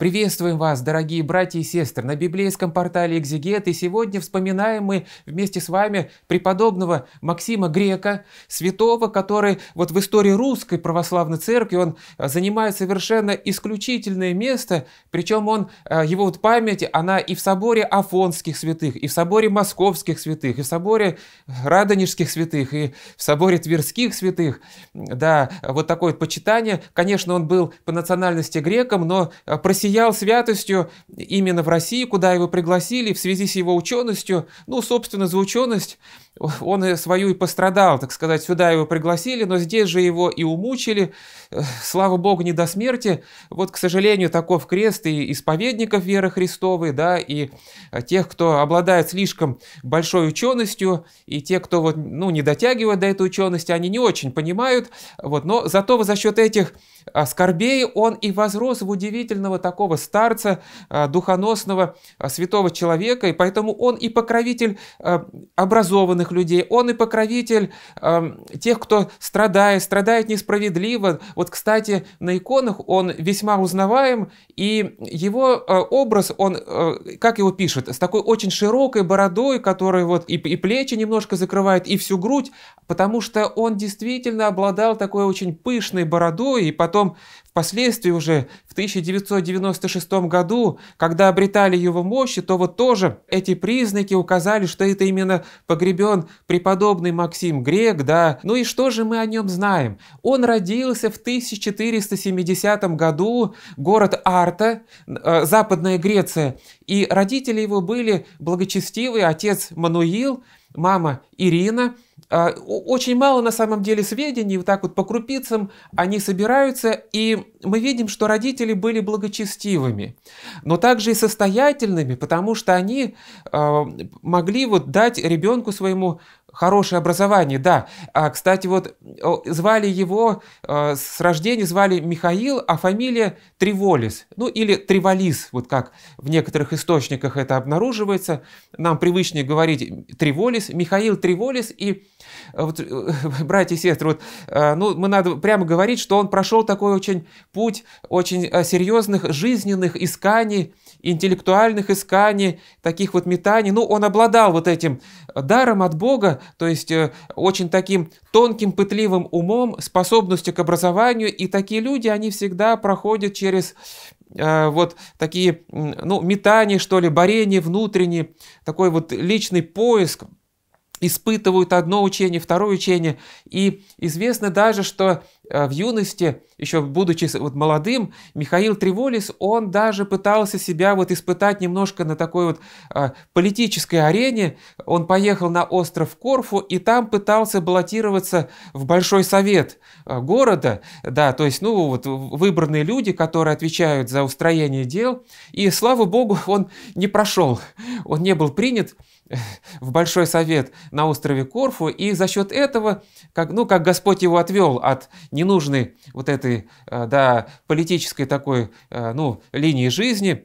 Приветствуем вас, дорогие братья и сестры, на библейском портале «Экзегет». И сегодня вспоминаем мы вместе с вами преподобного Максима Грека, святого, который вот в истории русской православной церкви, он а, занимает совершенно исключительное место, причем он, а, его вот память, она и в соборе Афонских святых, и в соборе Московских святых, и в соборе Радонежских святых, и в соборе Тверских святых. Да, вот такое вот почитание. Конечно, он был по национальности греком, но а, просил сиял святостью именно в России, куда его пригласили в связи с его ученостью. Ну, собственно, за ученость он свою и пострадал, так сказать, сюда его пригласили, но здесь же его и умучили, слава богу, не до смерти. Вот, к сожалению, таков крест и исповедников веры Христовой, да, и тех, кто обладает слишком большой ученостью, и те, кто вот, ну, не дотягивает до этой учености, они не очень понимают, вот, но зато за счет этих Скорбей он и возрос в удивительного такого старца, а, духоносного а, святого человека, и поэтому он и покровитель а, образованных людей, он и покровитель тех, кто страдает, страдает несправедливо. Вот, кстати, на иконах он весьма узнаваем, и его образ, он, как его пишет, с такой очень широкой бородой, которая вот и, плечи немножко закрывает, и всю грудь, потому что он действительно обладал такой очень пышной бородой, и под потом, впоследствии уже в 1996 году, когда обретали его мощи, то вот тоже эти признаки указали, что это именно погребен преподобный Максим Грек, да. Ну и что же мы о нем знаем? Он родился в 1470 году, город Арта, э, Западная Греция, и родители его были благочестивы: отец Мануил, мама Ирина – а, очень мало на самом деле сведений, вот так вот по крупицам они собираются, и мы видим, что родители были благочестивыми, но также и состоятельными, потому что они а, могли вот дать ребенку своему Хорошее образование, да. А, кстати, вот звали его, э, с рождения звали Михаил, а фамилия Триволис. Ну или Триволис, вот как в некоторых источниках это обнаруживается. Нам привычнее говорить Триволис, Михаил Триволис. И э, вот, э, братья и сестры, вот, ну мы надо прямо говорить, что он прошел такой очень путь очень серьезных жизненных исканий, интеллектуальных исканий, таких вот метаний. Ну, он обладал вот этим э, даром от Бога, то есть э, очень таким тонким, пытливым умом, способностью к образованию. И такие люди, они всегда проходят через э, вот такие, ну, метания, что ли, борения внутренние, такой вот личный поиск, испытывают одно учение, второе учение. И известно даже, что Э, в юности, еще будучи вот молодым, Михаил Триволис, он даже пытался себя вот испытать немножко на такой вот э, политической арене. Он поехал на остров Корфу и там пытался баллотироваться в Большой Совет э, города. Да, то есть, ну, вот выбранные люди, которые отвечают за устроение дел. И, слава богу, он не прошел, он не был принят. в Большой Совет на острове Корфу, и за счет этого, как, ну, как Господь его отвел от ненужной вот этой э, да, политической такой э, ну, линии жизни,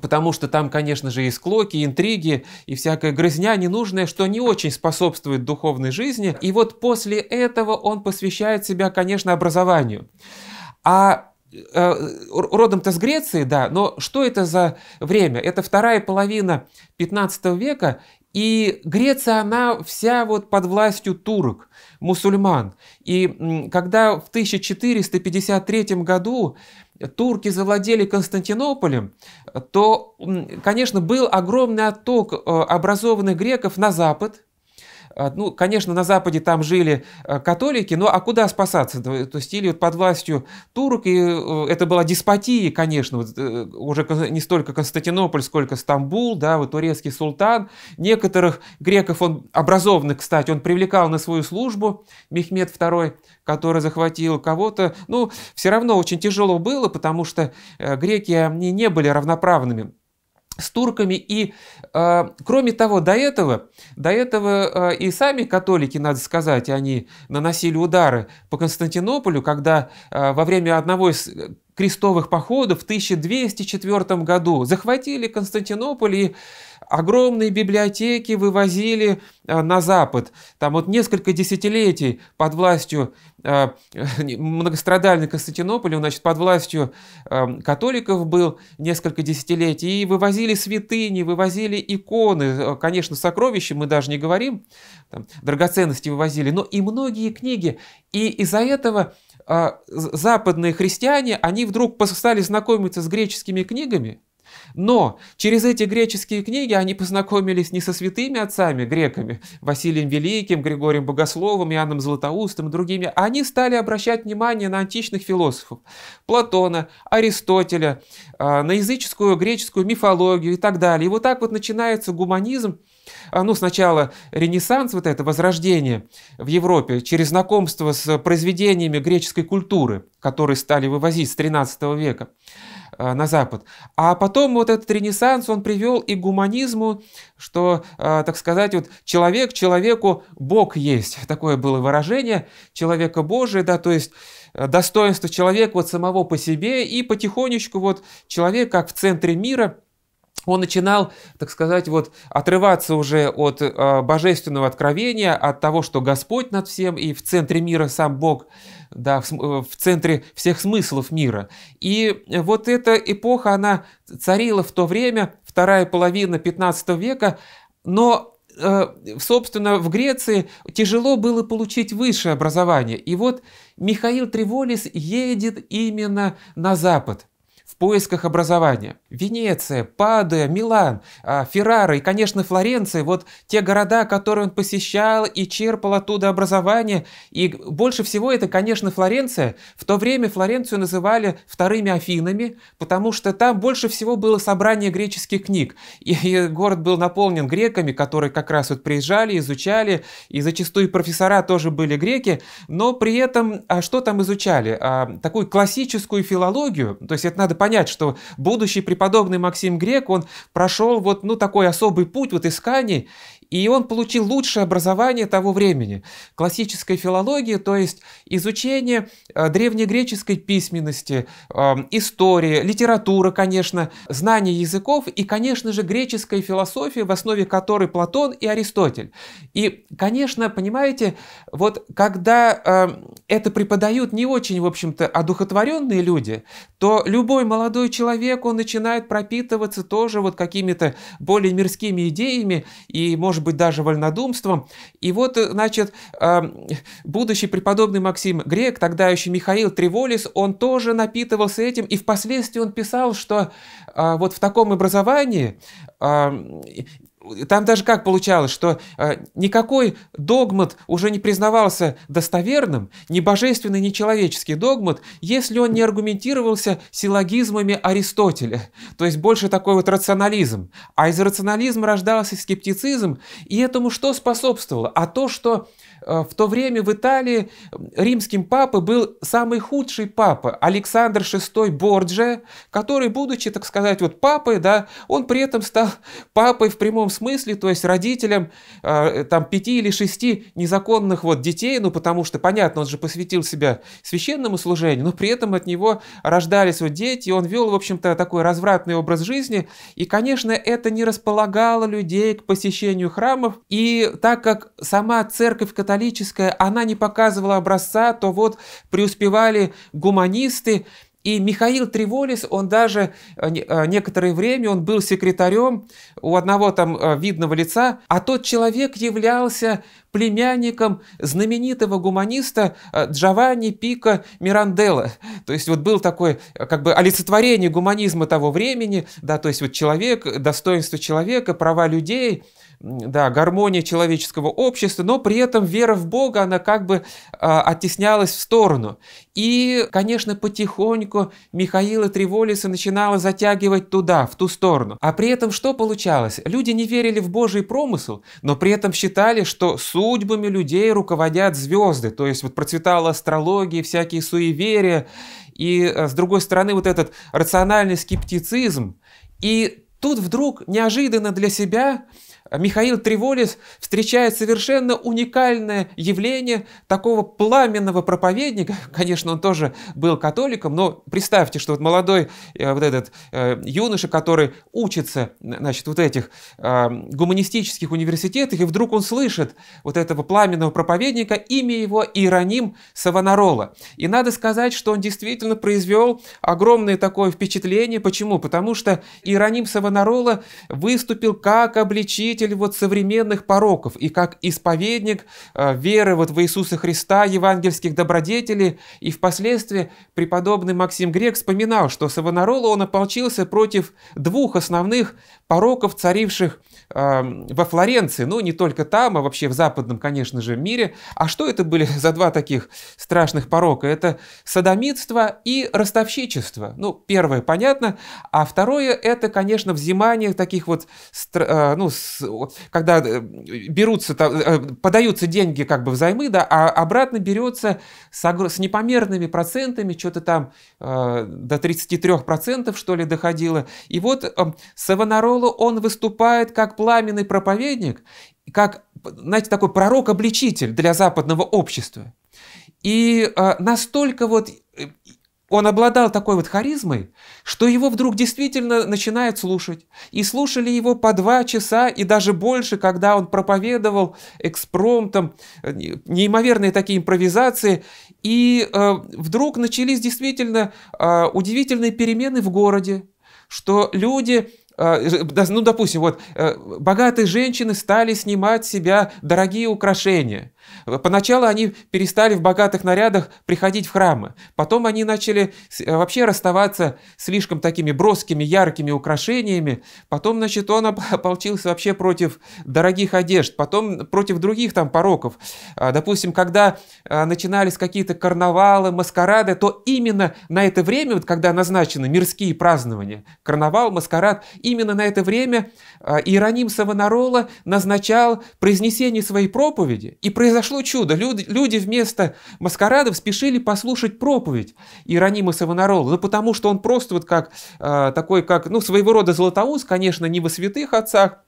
потому что там, конечно же, и склоки, и интриги, и всякая грызня ненужная, что не очень способствует духовной жизни. И вот после этого он посвящает себя, конечно, образованию. А Э, родом-то с Греции, да, но что это за время? Это вторая половина 15 века, и Греция, она вся вот под властью турок, мусульман. И когда в 1453 году турки завладели Константинополем, то, конечно, был огромный отток э, образованных греков на запад – а, ну, конечно, на Западе там жили э, католики, но а куда спасаться? То есть или вот под властью турок, и э, это была деспотия, конечно, вот, э, уже не столько Константинополь, сколько Стамбул, да, вот турецкий султан. Некоторых греков, он образованных, кстати, он привлекал на свою службу, Мехмед II, который захватил кого-то. Ну, все равно очень тяжело было, потому что греки, они не были равноправными с турками. И, э, кроме того, до этого, до этого э, и сами католики, надо сказать, они наносили удары по Константинополю, когда э, во время одного из крестовых походов в 1204 году захватили Константинополь и огромные библиотеки вывозили а, на Запад. Там вот несколько десятилетий под властью а, многострадальный Константинополь, он, значит, под властью а, католиков был несколько десятилетий, и вывозили святыни, вывозили иконы, конечно, сокровища, мы даже не говорим, там, драгоценности вывозили, но и многие книги. И из-за этого западные христиане, они вдруг стали знакомиться с греческими книгами, но через эти греческие книги они познакомились не со святыми отцами, греками, Василием Великим, Григорием Богословом, Иоанном Златоустом и другими. А они стали обращать внимание на античных философов Платона, Аристотеля, а, на языческую греческую мифологию и так далее. И вот так вот начинается гуманизм, а, ну, сначала Ренессанс, вот это возрождение в Европе через знакомство с произведениями греческой культуры, которые стали вывозить с 13 века. Э, на Запад. А потом вот этот ренессанс, он привел и к гуманизму, что, э, так сказать, вот человек человеку Бог есть. Такое было выражение человека Божия, да, то есть э, достоинство человека вот самого по себе, и потихонечку вот человек как в центре мира – он начинал, так сказать, вот отрываться уже от э, божественного откровения, от того, что Господь над всем и в центре мира сам Бог, да, в, в центре всех смыслов мира. И вот эта эпоха, она царила в то время, вторая половина 15 века, но э, собственно, в Греции тяжело было получить высшее образование. И вот Михаил Триволис едет именно на Запад поисках образования. Венеция, Падуя, Милан, а, Феррара и, конечно, Флоренция – вот те города, которые он посещал и черпал оттуда образование. И больше всего это, конечно, Флоренция. В то время Флоренцию называли вторыми Афинами, потому что там больше всего было собрание греческих книг. И, город был наполнен греками, которые как раз вот приезжали, изучали, и зачастую профессора тоже были греки, но при этом а что там изучали? А, такую классическую филологию, то есть это надо понять, понять, что будущий преподобный Максим Грек, он прошел вот ну, такой особый путь вот исканий, и он получил лучшее образование того времени. Классической филологии, то есть изучение э, древнегреческой письменности, эм, истории, литература, конечно, знание языков и, конечно же, греческой философии, в основе которой Платон и Аристотель. И, конечно, понимаете, вот когда эм, это преподают не очень, в общем-то, одухотворенные люди, то любой молодой человек, он начинает пропитываться тоже вот какими-то более мирскими идеями и, может может быть, даже вольнодумством. И вот, э, значит, эм, будущий преподобный Максим Грек, тогда еще Михаил Треволис, он тоже напитывался этим, и впоследствии он писал, что э, вот в таком образовании эм, там даже как получалось, что э, никакой догмат уже не признавался достоверным, ни божественный, ни человеческий догмат, если он не аргументировался силлогизмами Аристотеля, то есть больше такой вот рационализм. А из рационализма рождался скептицизм, и этому что способствовало? А то, что э, в то время в Италии римским папой был самый худший папа, Александр VI Борджия, который, будучи, так сказать, вот папой, да, он при этом стал папой в прямом смысле смысле, то есть родителям а, э, там пяти или шести незаконных вот детей, ну потому что, понятно, он же посвятил себя священному служению, но при этом от него рождались вот дети, и он вел, в общем-то, такой развратный образ жизни, и, конечно, это не располагало людей к посещению храмов, и так как сама церковь католическая, она не показывала образца, то вот преуспевали гуманисты, и Михаил Триволис, он даже э, э, некоторое время, он был секретарем у одного там э, видного лица, а тот человек являлся племянником знаменитого гуманиста Джованни Пика Миранделла. То есть вот был такой как бы олицетворение гуманизма того времени, да, то есть вот человек, достоинство человека, права людей – да, гармония человеческого общества, но при этом вера в Бога, она как бы а, оттеснялась в сторону. И, конечно, потихоньку Михаила Триволиса начинала затягивать туда, в ту сторону. А при этом что получалось? Люди не верили в Божий промысел, но при этом считали, что судьбами людей руководят звезды. То есть вот процветала астрология, всякие суеверия. И, э, с другой стороны, вот этот рациональный скептицизм. И тут вдруг неожиданно для себя Михаил Триволис встречает совершенно уникальное явление такого пламенного проповедника. Конечно, он тоже был католиком, но представьте, что вот молодой э, вот этот э, юноша, который учится, значит, вот этих э, гуманистических университетах, и вдруг он слышит вот этого пламенного проповедника, имя его Иероним Савонарола. И надо сказать, что он действительно произвел огромное такое впечатление. Почему? Потому что Иероним Савонарола выступил как обличитель искупитель вот современных пороков и как исповедник э, веры вот в Иисуса Христа, евангельских добродетелей. И впоследствии преподобный Максим Грек вспоминал, что Савонарола он ополчился против двух основных пороков, царивших э, во Флоренции, ну не только там, а вообще в западном, конечно же, мире. А что это были за два таких страшных порока? Это садомитство и ростовщичество. Ну, первое понятно, а второе это, конечно, взимание таких вот э, ну, когда э, берутся, э, подаются деньги как бы взаймы, да, а обратно берется с, с непомерными процентами, что-то там э, до 33% что ли доходило. И вот э, Савонароло, он выступает как пламенный проповедник, как, знаете, такой пророк-обличитель для западного общества. И э, настолько вот э, он обладал такой вот харизмой, что его вдруг действительно начинают слушать. И слушали его по два часа и даже больше, когда он проповедовал экспромтом э, неимоверные такие импровизации. И э, вдруг начались действительно э, удивительные перемены в городе, что люди э, э, ну, допустим, вот богатые женщины стали снимать с себя дорогие украшения. Поначалу они перестали в богатых нарядах приходить в храмы. Потом они начали э, вообще расставаться слишком такими броскими, яркими украшениями. Потом, значит, он ополчился вообще против дорогих одежд, потом против других там пороков. А, допустим, когда а, начинались какие-то карнавалы, маскарады, то именно на это время, вот когда назначены мирские празднования, карнавал, маскарад, именно на это время а, Иероним Савонарола назначал произнесение своей проповеди и произношение произошло чудо. Люди, люди вместо маскарадов спешили послушать проповедь Иеронима Савонарола. Ну, потому что он просто вот как э, такой, как, ну, своего рода Златоуст, конечно, не во святых отцах,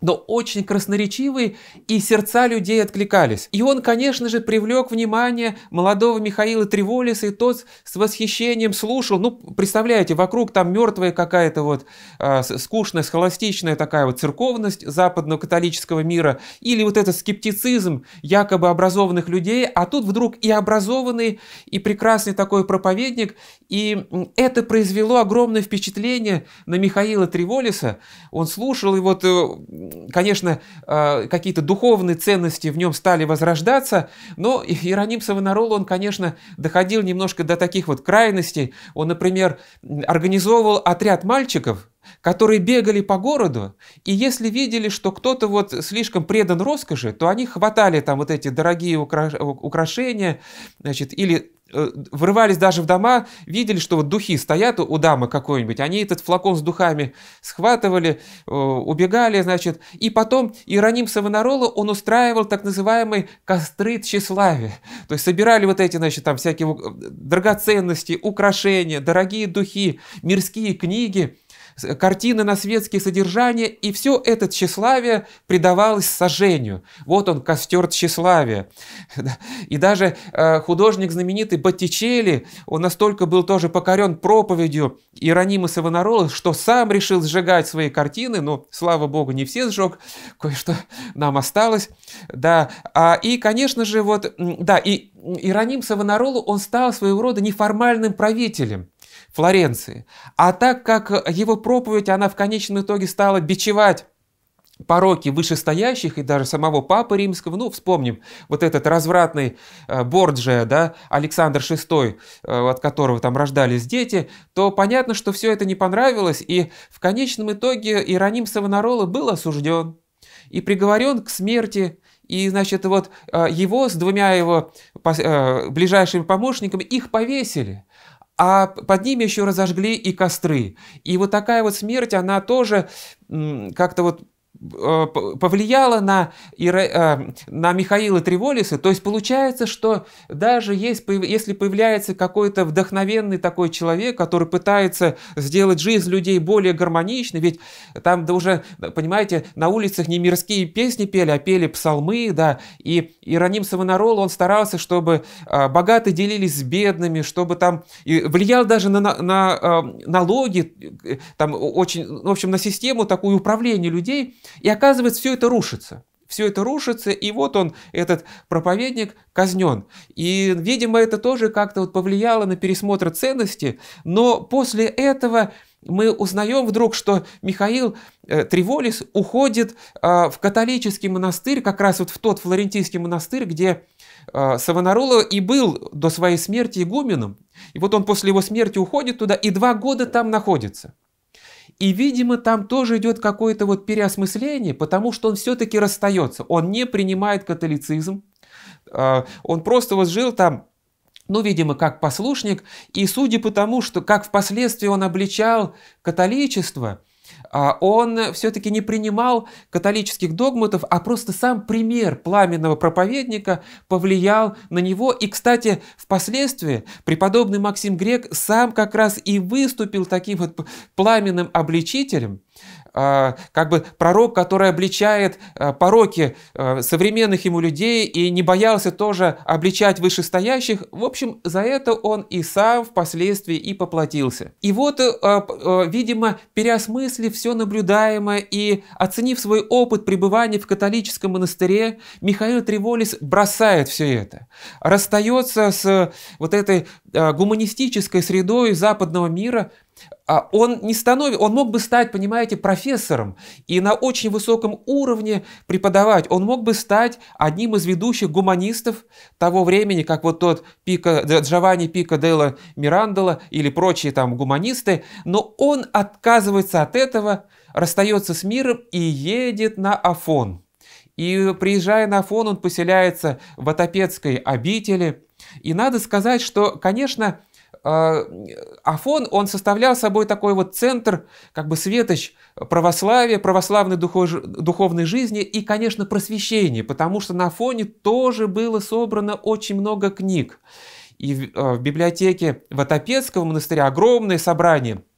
но очень красноречивый, и сердца людей откликались. И он, конечно же, привлек внимание молодого Михаила Триволиса, и тот с восхищением слушал. Ну, представляете, вокруг там мертвая какая-то вот э, скучная, схоластичная такая вот церковность западного католического мира, или вот этот скептицизм якобы образованных людей, а тут вдруг и образованный, и прекрасный такой проповедник, и это произвело огромное впечатление на Михаила Триволиса. Он слушал, и вот э, конечно, э, какие-то духовные ценности в нем стали возрождаться, но Иероним Савонарол, он, конечно, доходил немножко до таких вот крайностей. Он, например, организовывал отряд мальчиков, которые бегали по городу, и если видели, что кто-то вот слишком предан роскоши, то они хватали там вот эти дорогие украшения, значит, или Э, врывались даже в дома, видели, что вот духи стоят у дамы какой-нибудь, они этот флакон с духами схватывали, э, убегали, значит, и потом Ироним Савонарола, он устраивал так называемые костры тщеславия, то есть собирали вот эти, значит, там всякие э, драгоценности, украшения, дорогие духи, мирские книги, Э, картины на светские содержания, и все это тщеславие предавалось сожжению. Вот он, костер тщеславия. И даже э, художник знаменитый Боттичелли, он настолько был тоже покорен проповедью Иеронима Савонарола, что сам решил сжигать свои картины, но, ну, слава богу, не все сжег, кое-что нам осталось. Да, а, и, конечно же, вот, да, и Ироним Савонаролу, он стал своего рода неформальным правителем. Флоренции. А так как его проповедь, она в конечном итоге стала бичевать пороки вышестоящих и даже самого Папы Римского, ну, вспомним, вот этот развратный э, Борджия, да, Александр VI, э, от которого там рождались дети, то понятно, что все это не понравилось, и в конечном итоге Иероним Савонарола был осужден и приговорен к смерти, и, значит, вот э, его с двумя его ближайшими помощниками, их повесили а под ними еще разожгли и костры. И вот такая вот смерть, она тоже как-то вот Э, повлияло на, э, на Михаила Триволиса. То есть получается, что даже есть, если появляется какой-то вдохновенный такой человек, который пытается сделать жизнь людей более гармоничной, ведь там да уже, понимаете, на улицах не мирские песни пели, а пели псалмы, да, и Ироним Савонарол, он старался, чтобы э, богатые делились с бедными, чтобы там и влиял даже на, на, на налоги, там очень, в общем, на систему такую управления людей, и оказывается, все это рушится. Все это рушится, и вот он, этот проповедник, казнен. И, видимо, это тоже как-то вот повлияло на пересмотр ценностей, но после этого мы узнаем вдруг, что Михаил э, Триволис уходит э, в католический монастырь, как раз вот в тот флорентийский монастырь, где э, Савонарола и был до своей смерти игуменом. И вот он после его смерти уходит туда и два года там находится. И, видимо, там тоже идет какое-то вот переосмысление, потому что он все-таки расстается. Он не принимает католицизм. А, он просто вот жил там ну, видимо, как послушник, и судя по тому, что как впоследствии он обличал католичество – а, он все-таки не принимал католических догматов, а просто сам пример пламенного проповедника повлиял на него. И, кстати, впоследствии преподобный Максим Грек сам как раз и выступил таким вот пламенным обличителем, а, как бы пророк, который обличает а, пороки а, современных ему людей и не боялся тоже обличать вышестоящих. В общем, за это он и сам впоследствии и поплатился. И вот, э, э, видимо, переосмыслив все наблюдаемое и оценив свой опыт пребывания в католическом монастыре, Михаил Треволис бросает все это, расстается с вот этой э, гуманистической средой западного мира, а он не становится, он мог бы стать, понимаете, профессором и на очень высоком уровне преподавать. Он мог бы стать одним из ведущих гуманистов того времени, как вот тот Пика, Джованни Пика Делла Мирандола или прочие там гуманисты, но он отказывается от этого, расстается с миром и едет на Афон. И приезжая на Афон, он поселяется в Атапецкой обители. И надо сказать, что, конечно, а, Афон, он составлял собой такой вот центр, как бы светоч православия, православной духовной жизни и, конечно, просвещения, потому что на Афоне тоже было собрано очень много книг. И в а, библиотеке Ватопецкого монастыря огромное собрание –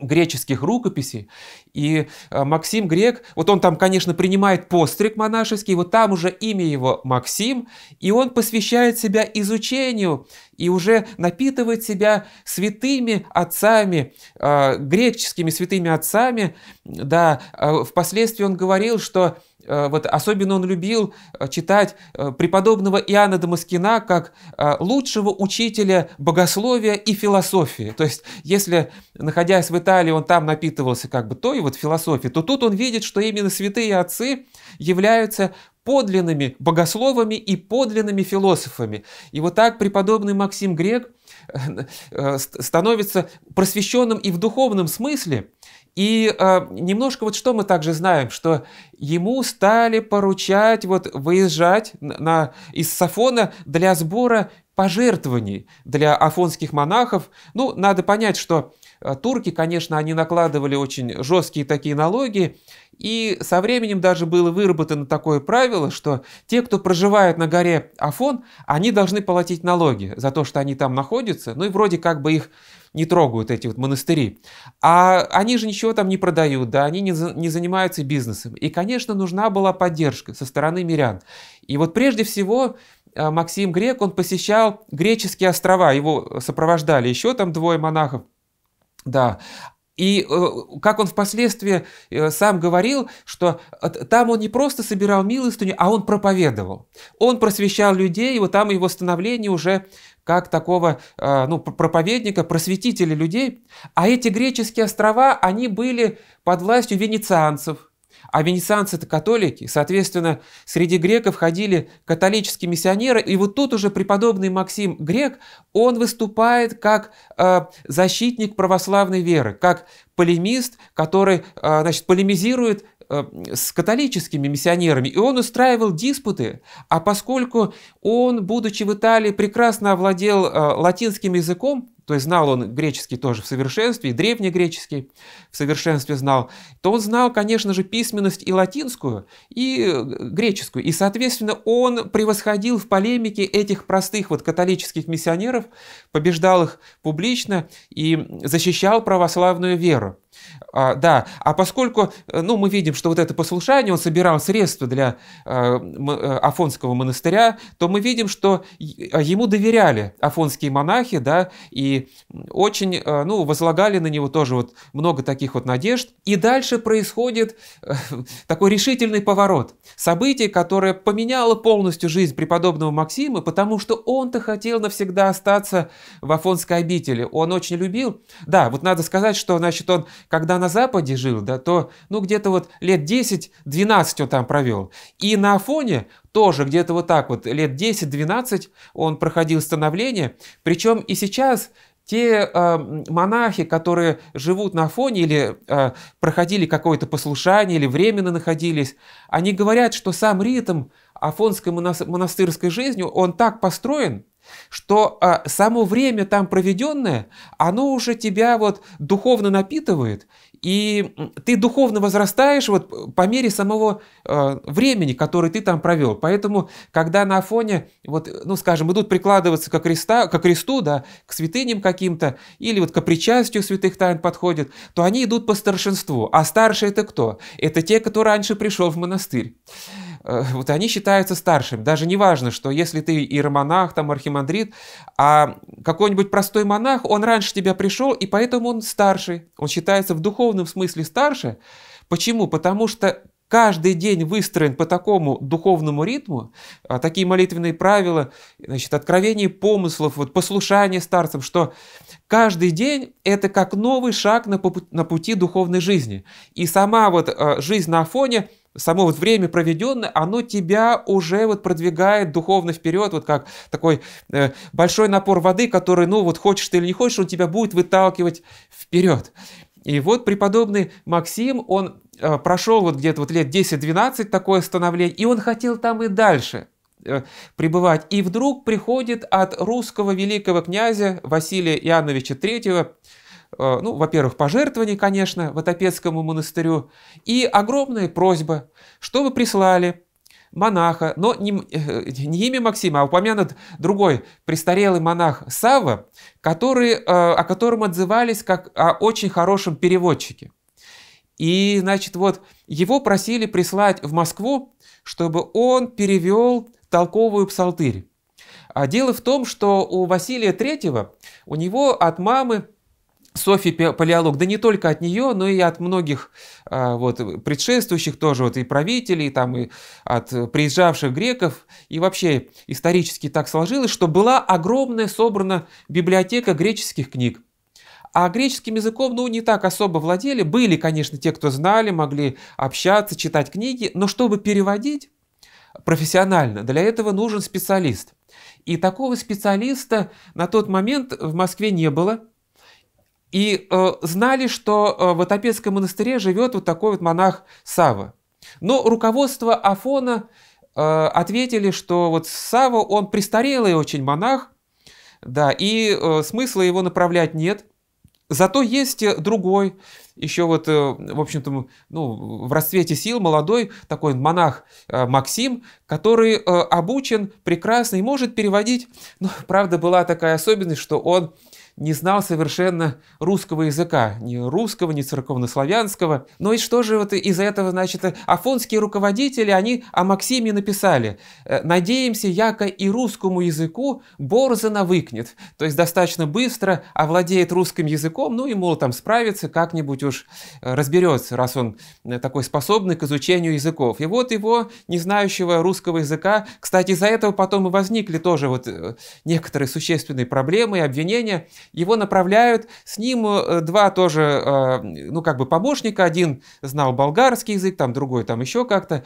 греческих рукописей. И э, Максим Грек, вот он там, конечно, принимает постриг монашеский, вот там уже имя его Максим, и он посвящает себя изучению и уже напитывает себя святыми отцами, э, греческими святыми отцами. Да, э, впоследствии он говорил, что Э, вот особенно он любил э, читать э, преподобного Иоанна Дамаскина как лучшего учителя богословия и философии. То есть, если, находясь в Италии, он там напитывался как бы той вот философией, то тут он видит, что именно святые отцы являются подлинными богословами и подлинными философами. И вот так преподобный Максим Грек становится просвещенным и в духовном смысле – и э, немножко вот что мы также знаем, что ему стали поручать вот выезжать на, на, из Сафона для сбора пожертвований для афонских монахов. Ну, надо понять, что а, турки, конечно, они накладывали очень жесткие такие налоги, и со временем даже было выработано такое правило, что те, кто проживает на горе Афон, они должны платить налоги за то, что они там находятся, ну и вроде как бы их не трогают эти вот монастыри. А они же ничего там не продают, да, они не, не занимаются бизнесом. И, конечно, нужна была поддержка со стороны мирян. И вот прежде всего э, Максим Грек, он посещал греческие острова, его сопровождали еще там двое монахов, да, и э, как он впоследствии э, сам говорил, что э, там он не просто собирал милостыню, а он проповедовал. Он просвещал людей, и вот там его становление уже как такого ну, проповедника, просветителя людей. А эти греческие острова, они были под властью венецианцев – а венецианцы это католики, соответственно, среди греков ходили католические миссионеры, и вот тут уже преподобный Максим Грек, он выступает как э, защитник православной веры, как полемист, который, э, значит, полемизирует Э, с католическими миссионерами, и он устраивал диспуты, а поскольку он, будучи в Италии, прекрасно овладел э, латинским языком, то есть знал он греческий тоже в совершенстве, и древнегреческий в совершенстве знал, то он знал, конечно же, письменность и латинскую, и э, греческую. И, соответственно, он превосходил в полемике этих простых вот католических миссионеров, побеждал их публично и защищал православную веру. А, да, а поскольку, э, ну, мы видим, что вот это послушание, он собирал средства для э, э, Афонского монастыря, то мы видим, что ему доверяли афонские монахи, да, и очень, ну, возлагали на него тоже вот много таких вот надежд. И дальше происходит такой решительный поворот. Событие, которое поменяло полностью жизнь преподобного Максима, потому что он-то хотел навсегда остаться в Афонской обители. Он очень любил. Да, вот надо сказать, что, значит, он, как когда на Западе жил, да, то, ну, где-то вот лет 10-12 он там провел. И на Афоне тоже где-то вот так вот, лет 10-12 он проходил становление. Причем и сейчас те э, монахи, которые живут на Афоне или э, проходили какое-то послушание, или временно находились, они говорят, что сам ритм афонской монастырской жизни, он так построен, что а, само время там проведенное, оно уже тебя вот духовно напитывает, и ты духовно возрастаешь вот по мере самого а, времени, которое ты там провел. Поэтому, когда на фоне, вот, ну, скажем, идут прикладываться к креста, к кресту, да, к святыням каким-то, или вот к причастию святых тайн подходят, то они идут по старшинству. А старшие это кто? Это те, кто раньше пришел в монастырь. Э, вот они считаются старшими. Даже не важно, что если ты иеромонах, там, архимандрит, а какой-нибудь простой монах, он раньше тебя пришел, и поэтому он старший. Он считается в духовном смысле старше. Почему? Потому что каждый день выстроен по такому духовному ритму, а такие молитвенные правила, значит, откровение помыслов, вот, послушание старцам, что каждый день это как новый шаг на, на пути духовной жизни. И сама вот э, жизнь на Афоне – само вот время проведенное, оно тебя уже вот продвигает духовно вперед, вот как такой э, большой напор воды, который, ну вот хочешь ты или не хочешь, он тебя будет выталкивать вперед. И вот преподобный Максим, он э, прошел вот где-то вот лет 10-12 такое становление, и он хотел там и дальше э, пребывать. И вдруг приходит от русского великого князя Василия Иоанновича III Э, ну, во-первых, пожертвований, конечно, в Ватопецкому монастырю, и огромная просьба, чтобы прислали монаха, но не, э, не имя Максима, а упомянут другой престарелый монах Сава, который, э, о котором отзывались как о очень хорошем переводчике. И, значит, вот его просили прислать в Москву, чтобы он перевел толковую псалтырь. А дело в том, что у Василия III, у него от мамы Софи Палеолог, да не только от нее, но и от многих а, вот, предшествующих тоже, вот, и правителей, там, и от приезжавших греков. И вообще исторически так сложилось, что была огромная собрана библиотека греческих книг. А греческим языком, ну, не так особо владели. Были, конечно, те, кто знали, могли общаться, читать книги, но чтобы переводить профессионально, для этого нужен специалист. И такого специалиста на тот момент в Москве не было – и э, знали, что э, в Отопецком монастыре живет вот такой вот монах Сава. Но руководство Афона э, ответили, что вот Сава, он престарелый очень монах, да, и э, смысла его направлять нет. Зато есть э, другой, еще вот, э, в общем-то, ну, в расцвете сил молодой такой монах э, Максим, который обучен прекрасно и может переводить. Но, правда, была такая особенность, что он не знал совершенно русского языка, ни русского, ни церковнославянского. Ну и что же вот из-за этого, значит, афонские руководители, они о Максиме написали «Э, «Надеемся, яко и русскому языку борзо навыкнет», то есть достаточно быстро овладеет русским языком, ну и, мол, там справится, как-нибудь уж э, разберется, раз он э, такой способный к изучению языков. И вот его, не знающего русского языка, кстати, из-за этого потом и возникли тоже вот некоторые существенные проблемы и обвинения, его направляют, с ним э, два тоже, э, ну как бы помощника, один знал болгарский язык, там другой там еще как-то,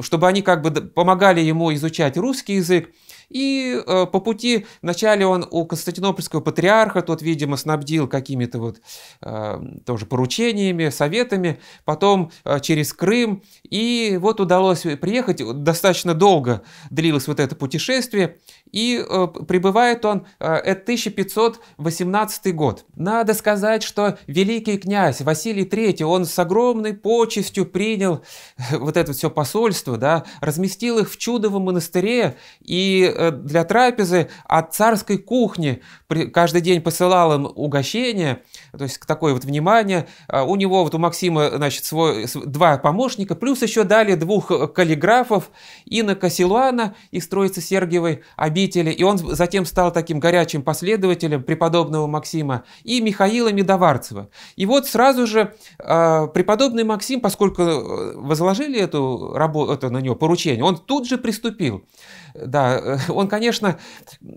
чтобы они как бы помогали ему изучать русский язык. И э, по пути, вначале он у Константинопольского патриарха, тот, видимо, снабдил какими-то вот э, тоже поручениями, советами, потом э, через Крым, и вот удалось приехать, достаточно долго длилось вот это путешествие, и э, прибывает он, э, это 1518 год. Надо сказать, что великий князь Василий III, он с огромной почестью принял э, вот это все посольство, да, разместил их в чудовом монастыре, и Э, для трапезы от царской кухни при, каждый день посылал им угощение, то есть такое вот внимание. А у него, вот у Максима, значит, свой, два помощника, плюс еще дали двух э, каллиграфов, инока Силуана из Троицы Сергиевой обители, и он затем стал таким горячим последователем преподобного Максима, и Михаила Медоварцева. И вот сразу же э, преподобный Максим, поскольку э, возложили эту работу, на него поручение, он тут же приступил. Да, он, конечно,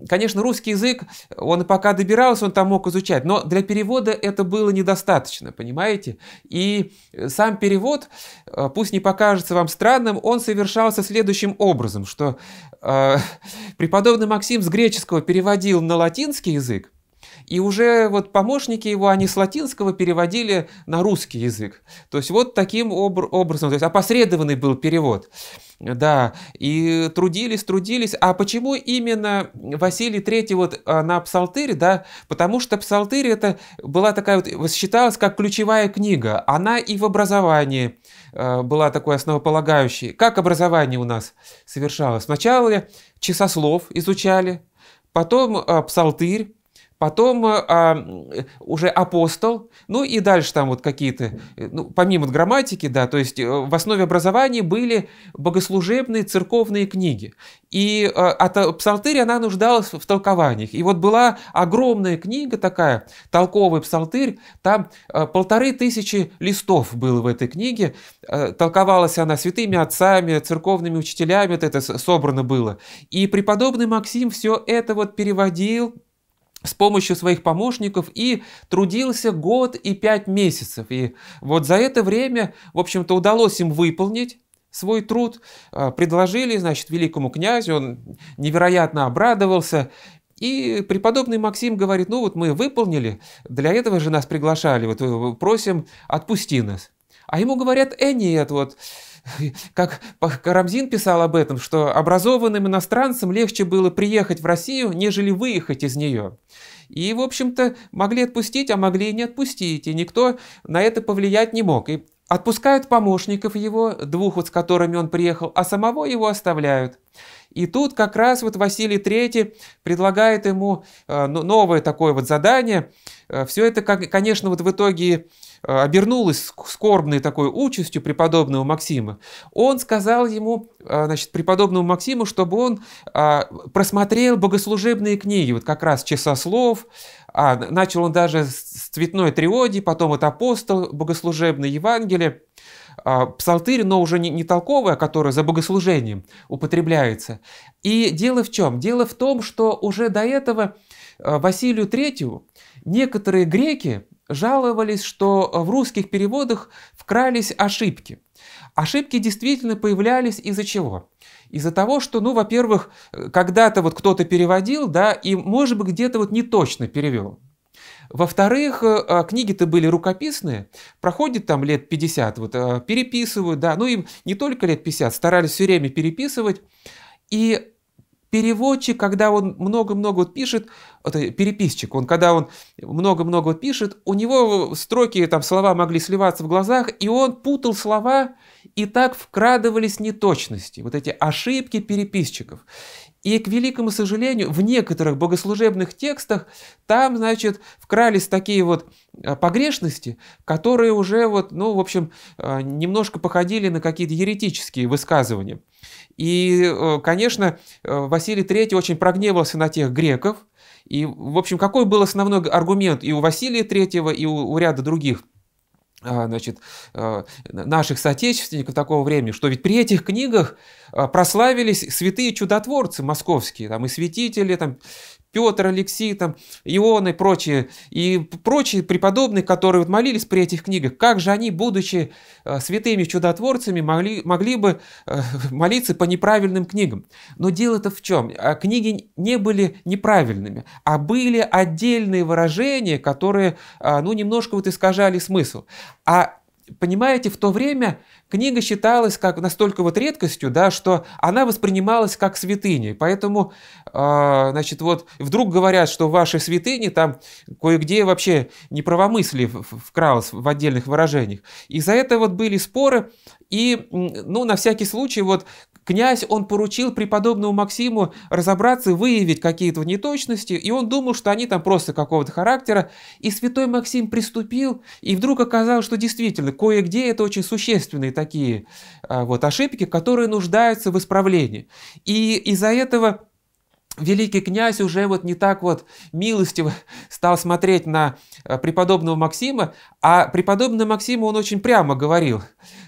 конечно, русский язык, он пока добирался, он там мог изучать, но для перевода это было недостаточно, понимаете? И сам перевод, э, пусть не покажется вам странным, он совершался следующим образом, что э, преподобный Максим с греческого переводил на латинский язык, и уже вот помощники его, они с латинского переводили на русский язык. То есть вот таким образом, то есть опосредованный был перевод. Да, и трудились, трудились. А почему именно Василий III вот а, на псалтыре, да? Потому что псалтырь это была такая вот, считалась как ключевая книга. Она и в образовании а, была такой основополагающей. Как образование у нас совершалось? Сначала часослов изучали, потом а, псалтырь, потом э, а, уже апостол, ну и дальше там вот какие-то, э, ну, помимо грамматики, да, то есть э, в основе образования были богослужебные церковные книги. И а, от псалтыри она нуждалась в толкованиях. И вот была огромная книга такая, толковый псалтырь, там а, полторы тысячи листов было в этой книге, а, толковалась она святыми отцами, церковными учителями, вот это собрано было. И преподобный Максим все это вот переводил, с помощью своих помощников и трудился год и пять месяцев. И вот за это время, в общем-то, удалось им выполнить свой труд, а, предложили, значит, великому князю, он невероятно обрадовался, и преподобный Максим говорит, ну вот мы выполнили, для этого же нас приглашали, вот э, просим, отпусти нас. А ему говорят, э, нет, вот как Карамзин писал об этом, что образованным иностранцам легче было приехать в Россию, нежели выехать из нее. И, в общем-то, могли отпустить, а могли и не отпустить, и никто на это повлиять не мог. И отпускают помощников его, двух вот с которыми он приехал, а самого его оставляют. И тут как раз вот Василий III предлагает ему э, новое такое вот задание. Э, Все это, конечно, вот в итоге Э, обернулось скорбной такой участью преподобного Максима, он сказал ему, э, значит, преподобному Максиму, чтобы он э, просмотрел богослужебные книги, вот как раз «Часослов», а, начал он даже с цветной триоди, потом от апостол, богослужебное Евангелие, а, псалтырь, но уже не, не толковая, которая за богослужением употребляется. И дело в чем? Дело в том, что уже до этого Василию Третьему некоторые греки жаловались, что э, в русских переводах вкрались ошибки. Ошибки действительно появлялись из-за чего? Из-за того, что, ну, во-первых, когда-то вот кто-то переводил, да, и, может быть, где-то вот не точно перевел. Во-вторых, э, а, книги-то были рукописные, проходит там лет 50, вот, э, переписывают, да, ну, им не только лет 50, старались все время переписывать, и переводчик, когда он много-много вот пишет, это переписчик, он когда он много-много вот пишет, у него строки, там слова могли сливаться в глазах, и он путал слова, и так вкрадывались неточности, вот эти ошибки переписчиков. И, к великому сожалению, в некоторых богослужебных текстах там, значит, вкрались такие вот э, погрешности, которые уже вот, ну, в общем, э, немножко походили на какие-то еретические высказывания. И, э, конечно, э, Василий III очень прогневался на тех греков. И, в общем, какой был основной аргумент и у Василия III, и у, у ряда других а, значит, э, наших соотечественников такого времени, что ведь при этих книгах а, прославились святые чудотворцы московские, там и святители, там Петр, Алексей, там, Ион и прочие, и прочие преподобные, которые вот молились при этих книгах, как же они, будучи а, святыми чудотворцами, могли, могли бы а, молиться по неправильным книгам. Но дело-то в чем? Книги не были неправильными, а были отдельные выражения, которые, ну, немножко вот искажали смысл. А понимаете, в то время книга считалась как настолько вот редкостью, да, что она воспринималась как святыня. Поэтому, э, значит, вот вдруг говорят, что в вашей святыне там кое-где вообще неправомыслие вкралось в отдельных выражениях. И за это вот были споры, и, ну, на всякий случай, вот Князь, он поручил преподобному Максиму разобраться, выявить какие-то неточности, и он думал, что они там просто какого-то характера. И святой Максим приступил, и вдруг оказалось, что действительно, кое-где это очень существенные такие а, вот ошибки, которые нуждаются в исправлении. И из-за этого великий князь уже вот не так вот милостиво стал смотреть на а, преподобного Максима, а преподобного Максима он очень прямо говорил,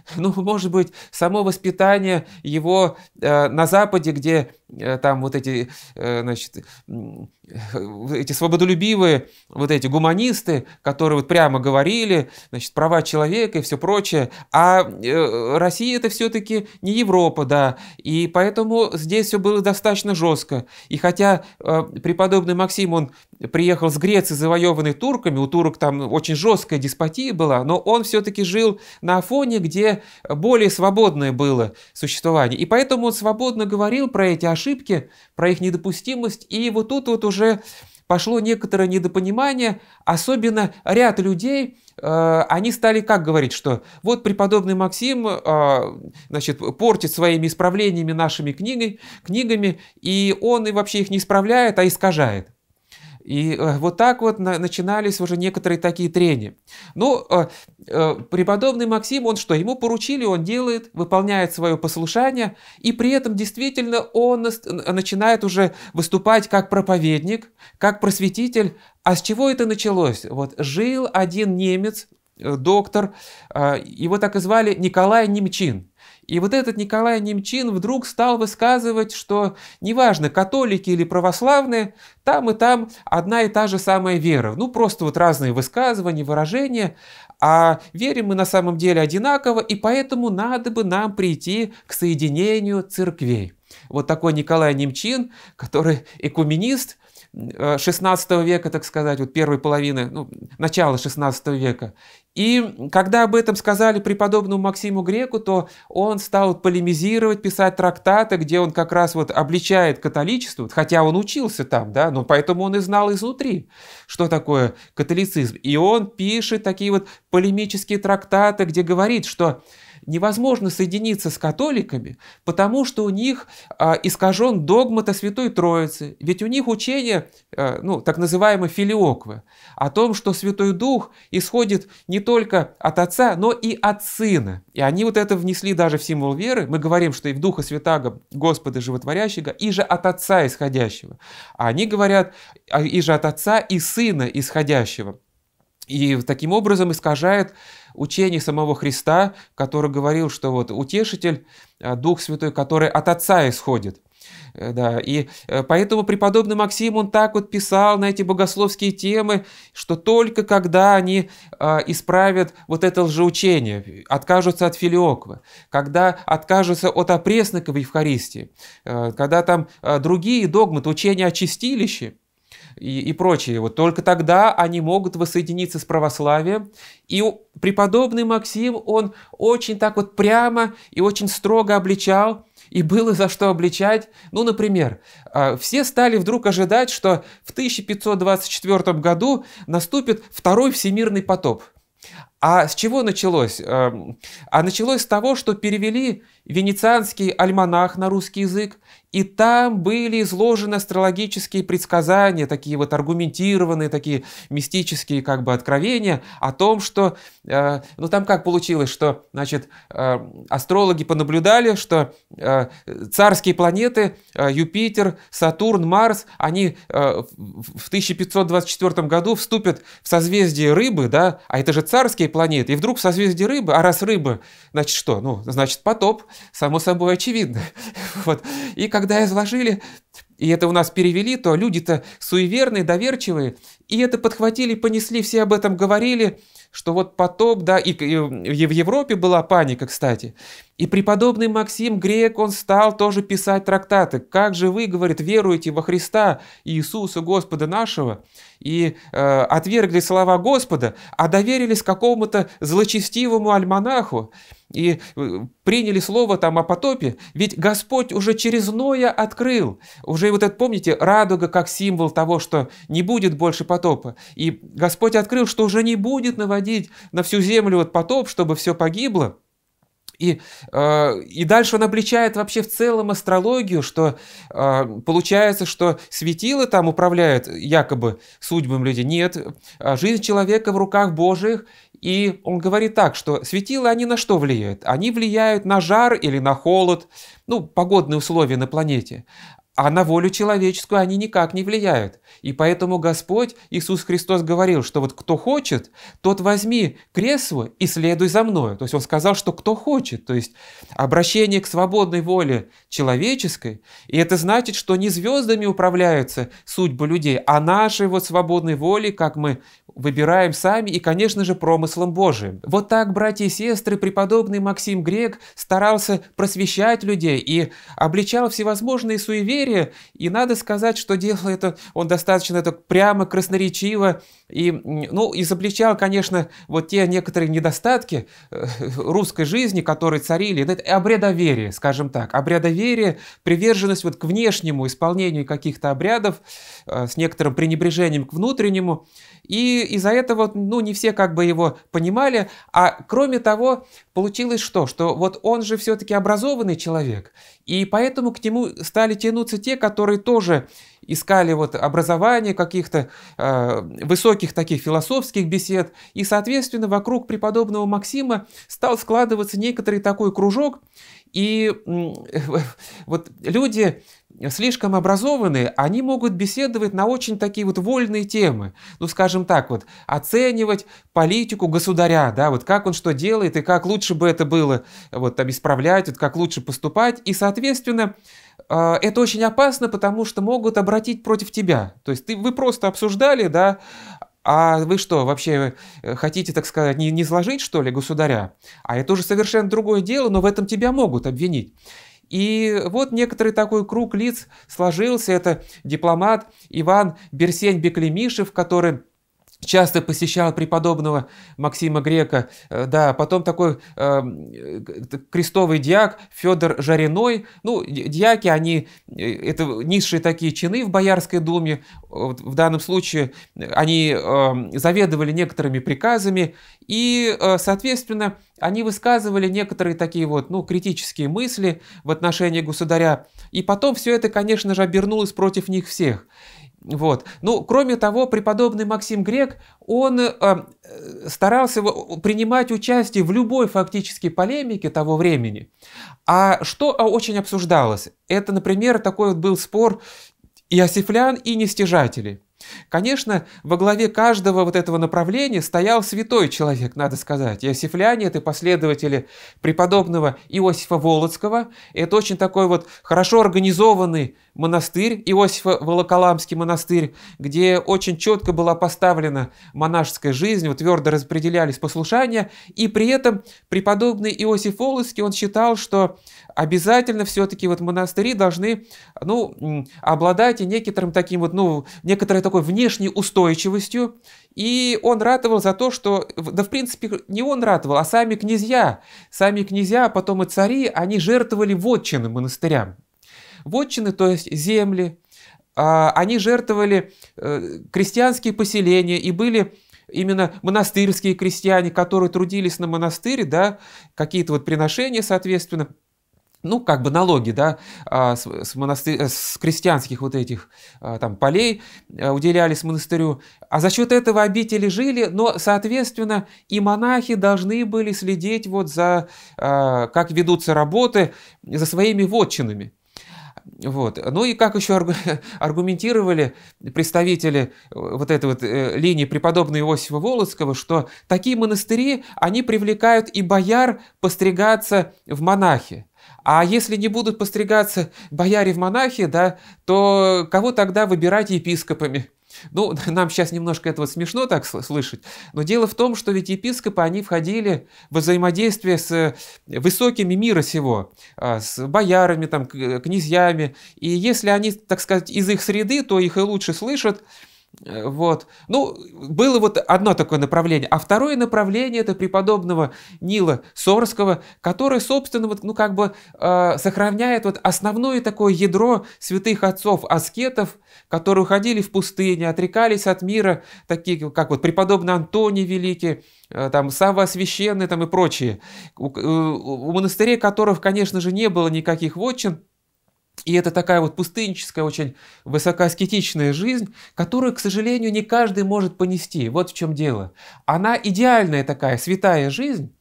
ну, может быть, само воспитание его э, на Западе, где э, там вот эти, э, значит, э, эти свободолюбивые вот эти гуманисты, которые вот прямо говорили, значит, права человека и все прочее, а э, Россия это все-таки не Европа, да, и поэтому здесь все было достаточно жестко. И хотя э, преподобный Максим, он приехал с Греции, завоеванный турками, у турок там очень жесткая деспотия была, но он все-таки жил на Афоне, где более свободное было существование. И поэтому он свободно говорил про эти ошибки, про их недопустимость, и вот тут вот уже пошло некоторое недопонимание, особенно ряд людей, э, они стали как говорить, что вот преподобный Максим э, значит, портит своими исправлениями нашими книгой, книгами, и он и вообще их не исправляет, а искажает. И э, вот так вот начинались уже некоторые такие трения. Но ну, э, э, преподобный Максим, он что, ему поручили, он делает, выполняет свое послушание, и при этом действительно он начинает уже выступать как проповедник, как просветитель. А с чего это началось? Вот жил один немец, доктор, его так и звали Николай Немчин. И вот этот Николай Немчин вдруг стал высказывать, что неважно, католики или православные, там и там одна и та же самая вера. Ну, просто вот разные высказывания, выражения, а верим мы на самом деле одинаково, и поэтому надо бы нам прийти к соединению церквей. Вот такой Николай Немчин, который экуменист – XVI э, века, так сказать, вот первой половины, ну, начала XVI века. И когда об этом сказали преподобному Максиму Греку, то он стал полемизировать, писать трактаты, где он как раз вот обличает католичество, хотя он учился там, да, но поэтому он и знал изнутри, что такое католицизм. И он пишет такие вот полемические трактаты, где говорит, что невозможно соединиться с католиками, потому что у них а, искажен о Святой Троице. Ведь у них учение, а, ну, так называемое филиоквы, о том, что Святой Дух исходит не только от Отца, но и от Сына. И они вот это внесли даже в символ веры. Мы говорим, что и в Духа Святаго Господа Животворящего, и же от Отца исходящего. А они говорят, а, и же от Отца и Сына исходящего и таким образом искажает учение самого Христа, который говорил, что вот утешитель, э, Дух Святой, который от Отца исходит. Э, да, и э, поэтому преподобный Максим, он так вот писал на эти богословские темы, что только когда они исправят вот это лжеучение, откажутся от филиоквы, когда откажутся от опресника в Евхаристии, когда там другие догматы, учения о чистилище – и, и прочее. Вот только тогда они могут воссоединиться с православием. И преподобный Максим, он очень так вот прямо и очень строго обличал и было за что обличать. Ну, например, а, все стали вдруг ожидать, что в 1524 году наступит второй всемирный потоп. А с чего началось? Эм, а началось с того, что перевели венецианский альманах на русский язык и там были изложены астрологические предсказания, такие вот аргументированные, такие мистические как бы откровения о том, что... Э, ну там как получилось, что, значит, э, астрологи понаблюдали, что э, царские планеты, э, Юпитер, Сатурн, Марс, они э, в 1524 году вступят в созвездие рыбы, да, а это же царские планеты, и вдруг в созвездие рыбы, а раз рыба, значит что? Ну, значит потоп, само собой очевидно. Вот. И как когда изложили, и это у нас перевели, то люди-то суеверные, доверчивые, и это подхватили, понесли, все об этом говорили, что вот потоп, да, и, и в Европе была паника, кстати. И преподобный Максим Грек, он стал тоже писать трактаты. «Как же вы, — говорит, — веруете во Христа, Иисуса Господа нашего, и э, отвергли слова Господа, а доверились какому-то злочестивому альманаху?» и э, приняли слово там о потопе, ведь Господь уже через Ноя открыл. Уже вот это, помните, радуга как символ того, что не будет больше потопа потопа. И Господь открыл, что уже не будет наводить на всю землю вот потоп, чтобы все погибло. И, э, и дальше он обличает вообще в целом астрологию, что э, получается, что светило там управляют якобы судьбами людей. Нет, э, жизнь человека в руках Божьих. И он говорит так, что светила они на что влияют? Они влияют на жар или на холод, ну, погодные условия на планете а на волю человеческую они никак не влияют. И поэтому Господь Иисус Христос говорил, что вот кто хочет, тот возьми кресло и следуй за мною. То есть он сказал, что кто хочет. То есть обращение к свободной воле человеческой. И это значит, что не звездами управляются судьбы людей, а нашей вот свободной волей, как мы выбираем сами и, конечно же, промыслом Божиим. Вот так, братья и сестры, преподобный Максим Грек старался просвещать людей и обличал всевозможные суеверия, и надо сказать, что делал это он достаточно это прямо, красноречиво, и, ну, изобличал, конечно, вот те некоторые недостатки э, русской жизни, которые царили, это обрядоверие, скажем так, обрядоверие, приверженность вот к внешнему исполнению каких-то обрядов э, с некоторым пренебрежением к внутреннему, и из-за этого, ну, не все как бы его понимали. А кроме того, получилось что? Что вот он же все-таки образованный человек, и поэтому к нему стали тянуться те, которые тоже искали вот образование каких-то э, высоких таких философских бесед. И, соответственно, вокруг преподобного Максима стал складываться некоторый такой кружок. И вот люди слишком образованные, они могут беседовать на очень такие вот вольные темы. Ну, скажем так, вот оценивать политику государя, да, вот как он что делает и как лучше бы это было, вот там исправлять, вот как лучше поступать. И, соответственно, э, это очень опасно, потому что могут обратить против тебя. То есть ты, вы просто обсуждали, да, а вы что, вообще э, хотите, так сказать, не, не сложить, что ли, государя? А это уже совершенно другое дело, но в этом тебя могут обвинить. И вот некоторый такой круг лиц сложился. Это дипломат Иван Берсень-Беклемишев, который часто посещал преподобного Максима Грека, э, да, потом такой э, э крестовый диак Федор Жариной. ну, диаки, они, э, это низшие такие чины в Боярской думе, в данном случае они э, заведовали некоторыми приказами, и, соответственно, они высказывали некоторые такие вот, ну, критические мысли в отношении государя, и потом все это, конечно же, обернулось против них всех. Вот. Ну, кроме того, преподобный Максим Грек, он э, э старался принимать участие в любой фактически полемике того времени. А что а, очень обсуждалось? Это, например, такой вот был спор иосифлян и нестяжателей. Конечно, во главе каждого вот этого направления стоял святой человек, надо сказать. Иосифляне – это последователи преподобного Иосифа Волоцкого. Это очень такой вот хорошо организованный монастырь, Иосифа Волоколамский монастырь, где очень четко была поставлена монашеская жизнь, вот твердо распределялись послушания, и при этом преподобный Иосиф Волоцкий, он считал, что обязательно все-таки вот монастыри должны, ну, обладать некоторым таким вот, ну, некоторой такой внешней устойчивостью, и он ратовал за то, что, да в принципе не он ратовал, а сами князья, сами князья, а потом и цари, они жертвовали вотчины монастырям. Вотчины, то есть земли, а, они жертвовали э, крестьянские поселения и были именно монастырские крестьяне, которые трудились на монастыре, да, какие-то вот приношения, соответственно, ну, как бы налоги, да, а, с, монастыр... Э, с крестьянских вот этих а, там полей э, уделялись монастырю. А за счет этого обители жили, но, соответственно, и монахи должны были следить вот за, как ведутся работы, за своими вотчинами. Вот. Ну и как еще аргументировали представители э, вот этой вот э, линии преподобного Иосифа Волоцкого, что такие монастыри, они привлекают и бояр постригаться в монахи. А если не будут постригаться бояре в монахи, да, то кого тогда выбирать епископами? Ну, нам сейчас немножко этого смешно так слышать, но дело в том, что ведь епископы, они входили в взаимодействие с э, высокими мира сего, а, с боярами, там, князьями, и если они, так сказать, из их среды, то их и лучше слышат, э, вот. Ну, было вот одно такое направление. А второе направление – это преподобного Нила Сорского, который, собственно, вот, ну, как бы э, сохраняет вот основное такое ядро святых отцов, аскетов – которые уходили в пустыне, отрекались от мира, такие как вот преподобный Антоний Великий, э, там Савва Священный там и прочие, у, э, у монастырей которых, конечно же, не было никаких вотчин, и это такая вот пустынническая, очень высокоаскетичная жизнь, которую, к сожалению, не каждый может понести. Вот в чем дело. Она идеальная такая, святая жизнь,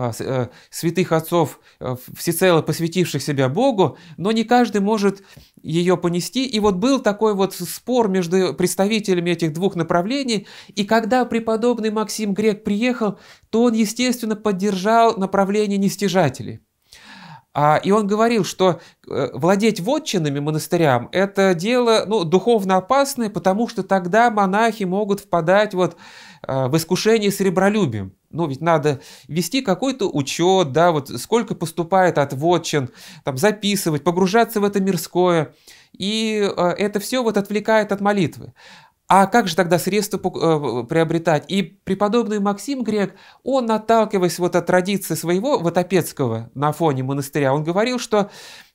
а, э, святых отцов, э, всецело посвятивших себя Богу, но не каждый может ее понести. И вот был такой вот спор между представителями этих двух направлений, и когда преподобный Максим Грек приехал, то он, естественно, поддержал направление нестяжателей. А, и он говорил, что э, владеть вотчинами монастырям – это дело ну, духовно опасное, потому что тогда монахи могут впадать вот а, в искушении с ребролюбием. Ну, ведь надо вести какой-то учет, да, вот сколько поступает отводчин, там, записывать, погружаться в это мирское. И а, это все вот отвлекает от молитвы. А как же тогда средства э, приобретать? И преподобный Максим Грек, он, отталкиваясь вот от традиции своего Опецкого на фоне монастыря, он говорил, что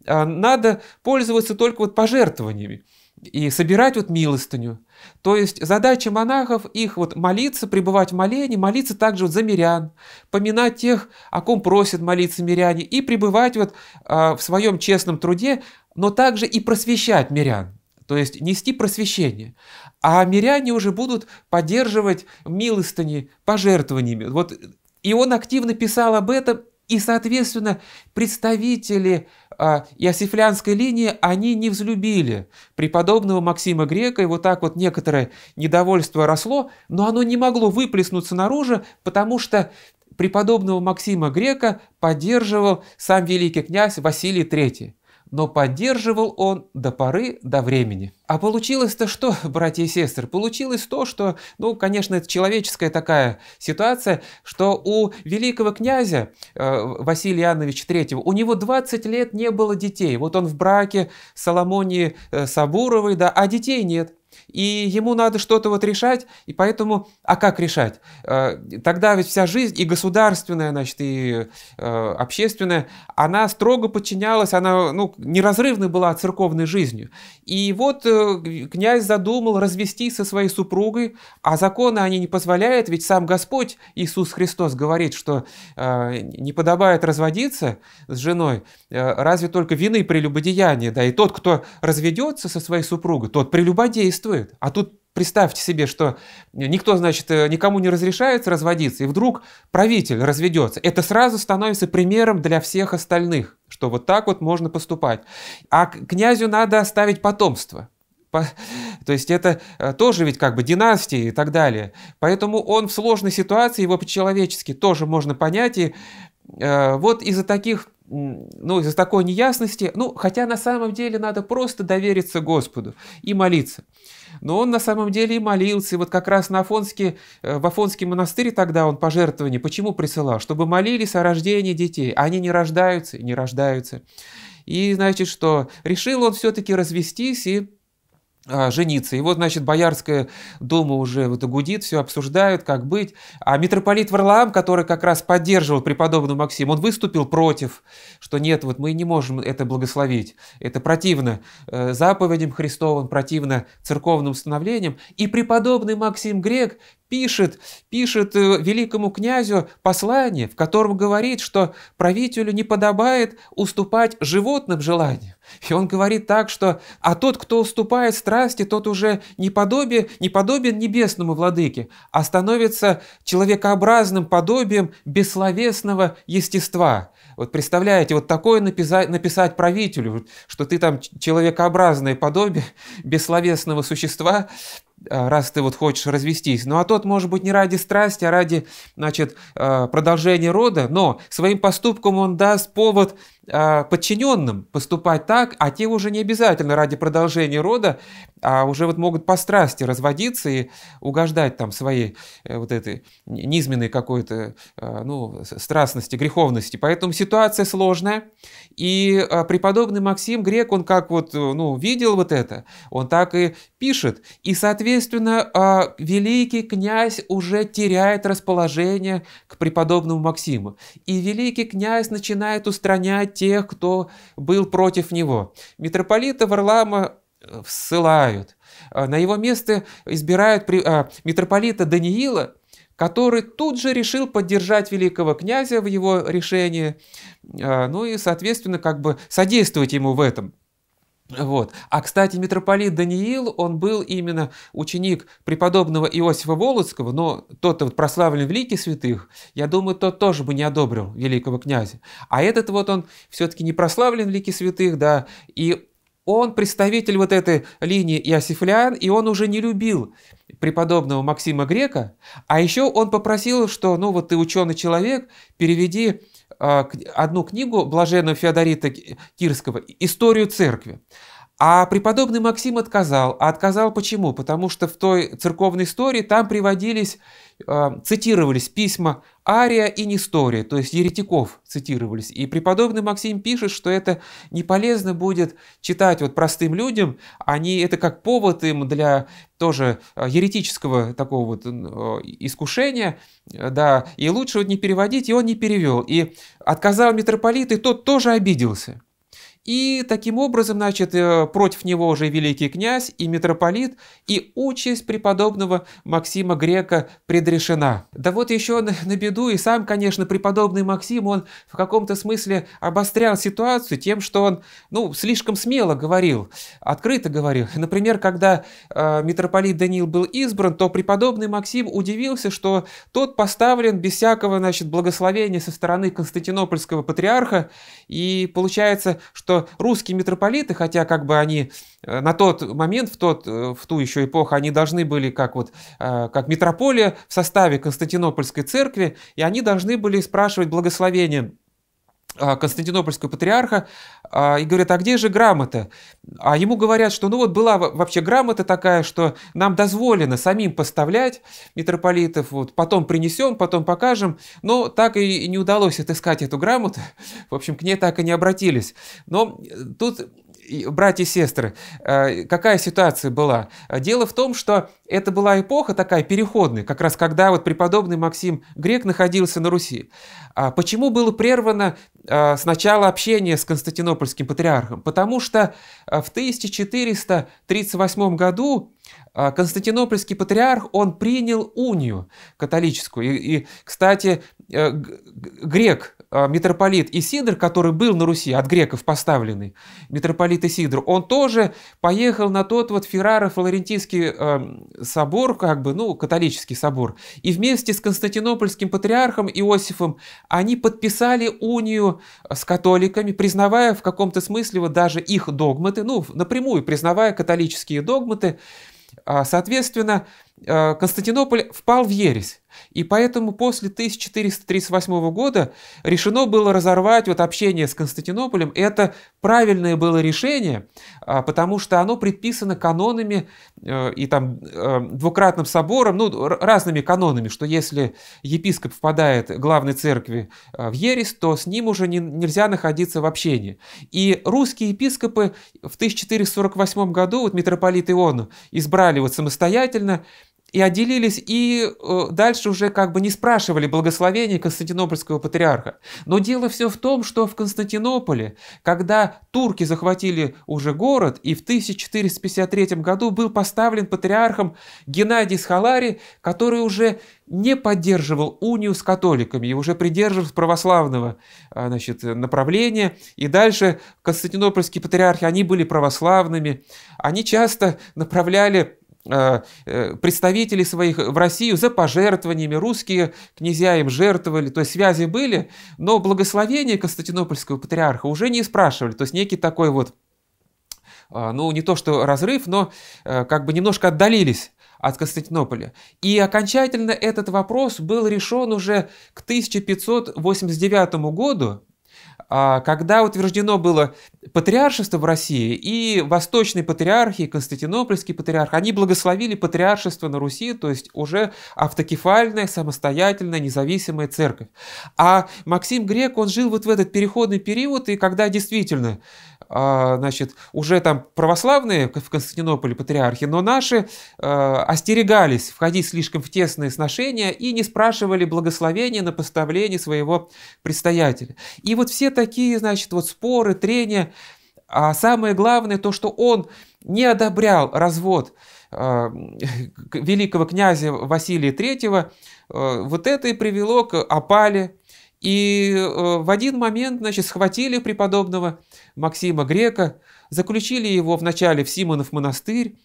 а, надо пользоваться только вот пожертвованиями и собирать вот милостыню. То есть задача монахов их вот молиться, пребывать в молении, молиться также вот за мирян, поминать тех, о ком просят молиться миряне, и пребывать вот э, в своем честном труде, но также и просвещать мирян, то есть нести просвещение. А миряне уже будут поддерживать милостыни пожертвованиями. Вот и он активно писал об этом и, соответственно, представители а, иосифлянской линии, они не взлюбили преподобного Максима Грека, и вот так вот некоторое недовольство росло, но оно не могло выплеснуться наружу, потому что преподобного Максима Грека поддерживал сам великий князь Василий III но поддерживал он до поры до времени. А получилось-то что, братья и сестры? Получилось то, что, ну, конечно, это человеческая такая ситуация, что у великого князя э, Василия Иоанновича III, у него 20 лет не было детей. Вот он в браке Соломонии э, Сабуровой, да, а детей нет. И ему надо что-то вот решать, и поэтому, а как решать? Э, тогда ведь вся жизнь, и государственная, значит, и э, общественная, она строго подчинялась, она ну, неразрывно была церковной жизнью. И вот э, князь задумал развестись со своей супругой, а законы они не позволяют, ведь сам Господь Иисус Христос говорит, что не подобает разводиться с женой, разве только вины прелюбодеяния, да, и тот, кто разведется со своей супругой, тот прелюбодействует, действует. А тут представьте себе, что никто, значит, э, никому не разрешается разводиться, и вдруг правитель разведется. Это сразу становится примером для всех остальных, что вот так вот можно поступать. А князю надо оставить потомство. То есть это э, тоже ведь как бы династии и так далее. Поэтому он в сложной ситуации, его по-человечески тоже можно понять. И э, вот из-за таких ну, из-за такой неясности, ну, хотя на самом деле надо просто довериться Господу и молиться. Но он на самом деле и молился, и вот как раз на Афонске, э, в Афонский монастырь тогда он пожертвование почему присылал? Чтобы молились о рождении детей, они не рождаются и не рождаются. И значит, что решил он все-таки развестись и а, жениться. И вот, значит, Боярская дума уже вот гудит, все обсуждают, как быть. А митрополит Варлаам, который как раз поддерживал преподобного Максима, он выступил против, что нет, вот мы не можем это благословить. Это противно э, заповедям Христовым, противно церковным установлениям. И преподобный Максим Грек пишет, пишет э, великому князю послание, в котором говорит, что правителю не подобает уступать животным желаниям. И он говорит так, что «а тот, кто уступает страсти, тот уже не, подобие, не подобен небесному владыке, а становится человекообразным подобием бессловесного естества». Вот представляете, вот такое написать, написать правителю, что ты там человекообразное подобие бессловесного существа, а, раз ты вот хочешь развестись. Ну а тот, может быть, не ради страсти, а ради, значит, а, продолжения рода, но своим поступком он даст повод а, подчиненным поступать так, а те уже не обязательно ради продолжения рода, а уже вот могут по страсти разводиться и угождать там своей э, вот этой низменной какой-то, э, ну, страстности, греховности. Поэтому ситуация сложная, и а, преподобный Максим Грек, он как вот, э, ну, видел вот это, он так и пишет, и, соответственно, а, великий князь уже теряет расположение к преподобному Максиму, и великий князь начинает устранять тех, кто был против него. Митрополита Варлама э, ссылают. Э, на его место избирают э, митрополита Даниила, который тут же решил поддержать великого князя в его решении, ну и, соответственно, как бы содействовать ему в этом – вот. А, кстати, митрополит Даниил, он был именно ученик преподобного Иосифа Волоцкого, но тот вот прославленный великий святых, я думаю, тот тоже бы не одобрил великого князя. А этот вот он все-таки не прославлен великий святых, да, и он представитель вот этой линии иосифлян, и он уже не любил преподобного Максима Грека, а еще он попросил, что, ну вот ты ученый человек, переведи а, одну книгу Блаженного Феодорита Кирского «Историю церкви». А преподобный Максим отказал. А отказал почему? Потому что в той церковной истории там приводились, э, цитировались письма Ария и Нестория, то есть еретиков цитировались. И преподобный Максим пишет, что это не полезно будет читать вот простым людям, они это как повод им для тоже э, еретического такого вот э, искушения, да, и лучше вот не переводить, и он не перевел. И отказал митрополит, и тот тоже обиделся. И таким образом, значит, э, против него уже великий князь и митрополит, и участь преподобного Максима Грека предрешена. Да вот еще на, на беду, и сам, конечно, преподобный Максим, он в каком-то смысле обострял ситуацию тем, что он, ну, слишком смело говорил, открыто говорил. Например, когда э, митрополит Даниил был избран, то преподобный Максим удивился, что тот поставлен без всякого, значит, благословения со стороны Константинопольского патриарха, и получается, что что русские митрополиты, хотя как бы они э, на тот момент, в, тот, э, в ту еще эпоху, они должны были как, вот, э, как митрополия в составе Константинопольской церкви, и они должны были спрашивать благословения. А, константинопольского патриарха а, и говорят, а где же грамота? А ему говорят, что ну вот была вообще грамота такая, что нам дозволено самим поставлять митрополитов, вот, потом принесем, потом покажем, но так и не удалось отыскать эту грамоту, в общем, к ней так и не обратились. Но тут братья и сестры, э, какая ситуация была? Дело в том, что это была эпоха такая переходная, как раз когда вот преподобный Максим Грек находился на Руси. А почему было прервано э, сначала общение с константинопольским патриархом? Потому что э, в 1438 году Константинопольский патриарх, он принял унию католическую. И, и кстати, грек, Э, митрополит Исидор, который был на Руси, от греков поставленный, митрополит Исидор, он тоже поехал на тот вот Ферраро-Флорентийский э, собор, как бы, ну, католический собор, и вместе с константинопольским патриархом Иосифом они подписали унию с католиками, признавая в каком-то смысле вот даже их догматы, ну, напрямую признавая католические догматы, а, Соответственно, Э, Константинополь впал в ересь. И поэтому после 1438 года решено было разорвать вот общение с Константинополем. Это правильное было решение, а, потому что оно предписано канонами э, и там э, двукратным собором, ну, разными канонами, что если епископ впадает главной церкви в ересь, то с ним уже не, нельзя находиться в общении. И русские епископы в 1448 году, вот митрополит Ион избрали вот самостоятельно, и отделились, и э, дальше уже как бы не спрашивали благословения константинопольского патриарха. Но дело все в том, что в Константинополе, когда турки захватили уже город, и в 1453 году был поставлен патриархом Геннадий Схалари, который уже не поддерживал унию с католиками и уже придерживался православного э, значит, направления. И дальше константинопольские патриархи, они были православными, они часто направляли Э, э, представителей своих в Россию за пожертвованиями. Русские князья им жертвовали, то есть связи были, но благословение Константинопольского патриарха уже не спрашивали. То есть некий такой вот, э, ну не то что разрыв, но как бы немножко отдалились от Константинополя. И окончательно этот вопрос был решен уже к 1589 году, а, когда утверждено было патриаршество в России, и восточные патриархи, Константинопольский патриарх, они благословили патриаршество на Руси, то есть уже автокефальная, самостоятельная, независимая церковь. А Максим Грек, он жил вот в этот переходный период, и когда действительно а, значит, уже там православные в Константинополе патриархи, но наши э, остерегались входить слишком в тесные сношения и не спрашивали благословения на поставление своего предстоятеля. И вот все такие, значит, вот споры, трения, а самое главное то, что он не одобрял развод э, великого князя Василия III, э, вот это и привело к опале. И в один момент, значит, схватили преподобного Максима Грека, заключили его вначале в Симонов монастырь,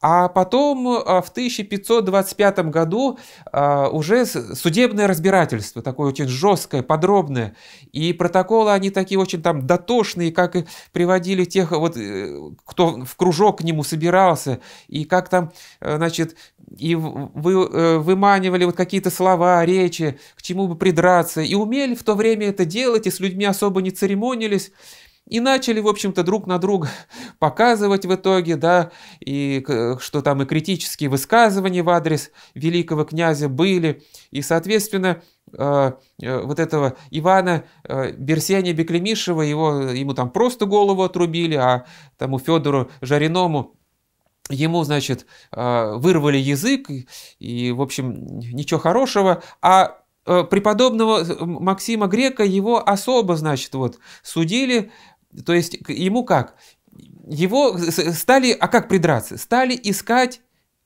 а потом а, в 1525 году а, уже судебное разбирательство, такое очень жесткое, подробное. И протоколы, они такие очень там дотошные, как и приводили тех, вот, э, кто в кружок к нему собирался, и как там, э, значит, и вы, э, выманивали вот какие-то слова, речи, к чему бы придраться. И умели в то время это делать, и с людьми особо не церемонились. И начали, в общем-то, друг на друга показывать в итоге, да, и что там и критические высказывания в адрес великого князя были. И, соответственно, э, э, вот этого Ивана э, Берсения Беклемишева, его, ему там просто голову отрубили, а тому Федору Жареному ему, значит, вырвали язык, и, в общем, ничего хорошего, а преподобного Максима Грека его особо, значит, вот судили то есть ему как? Его стали, а как придраться? Стали искать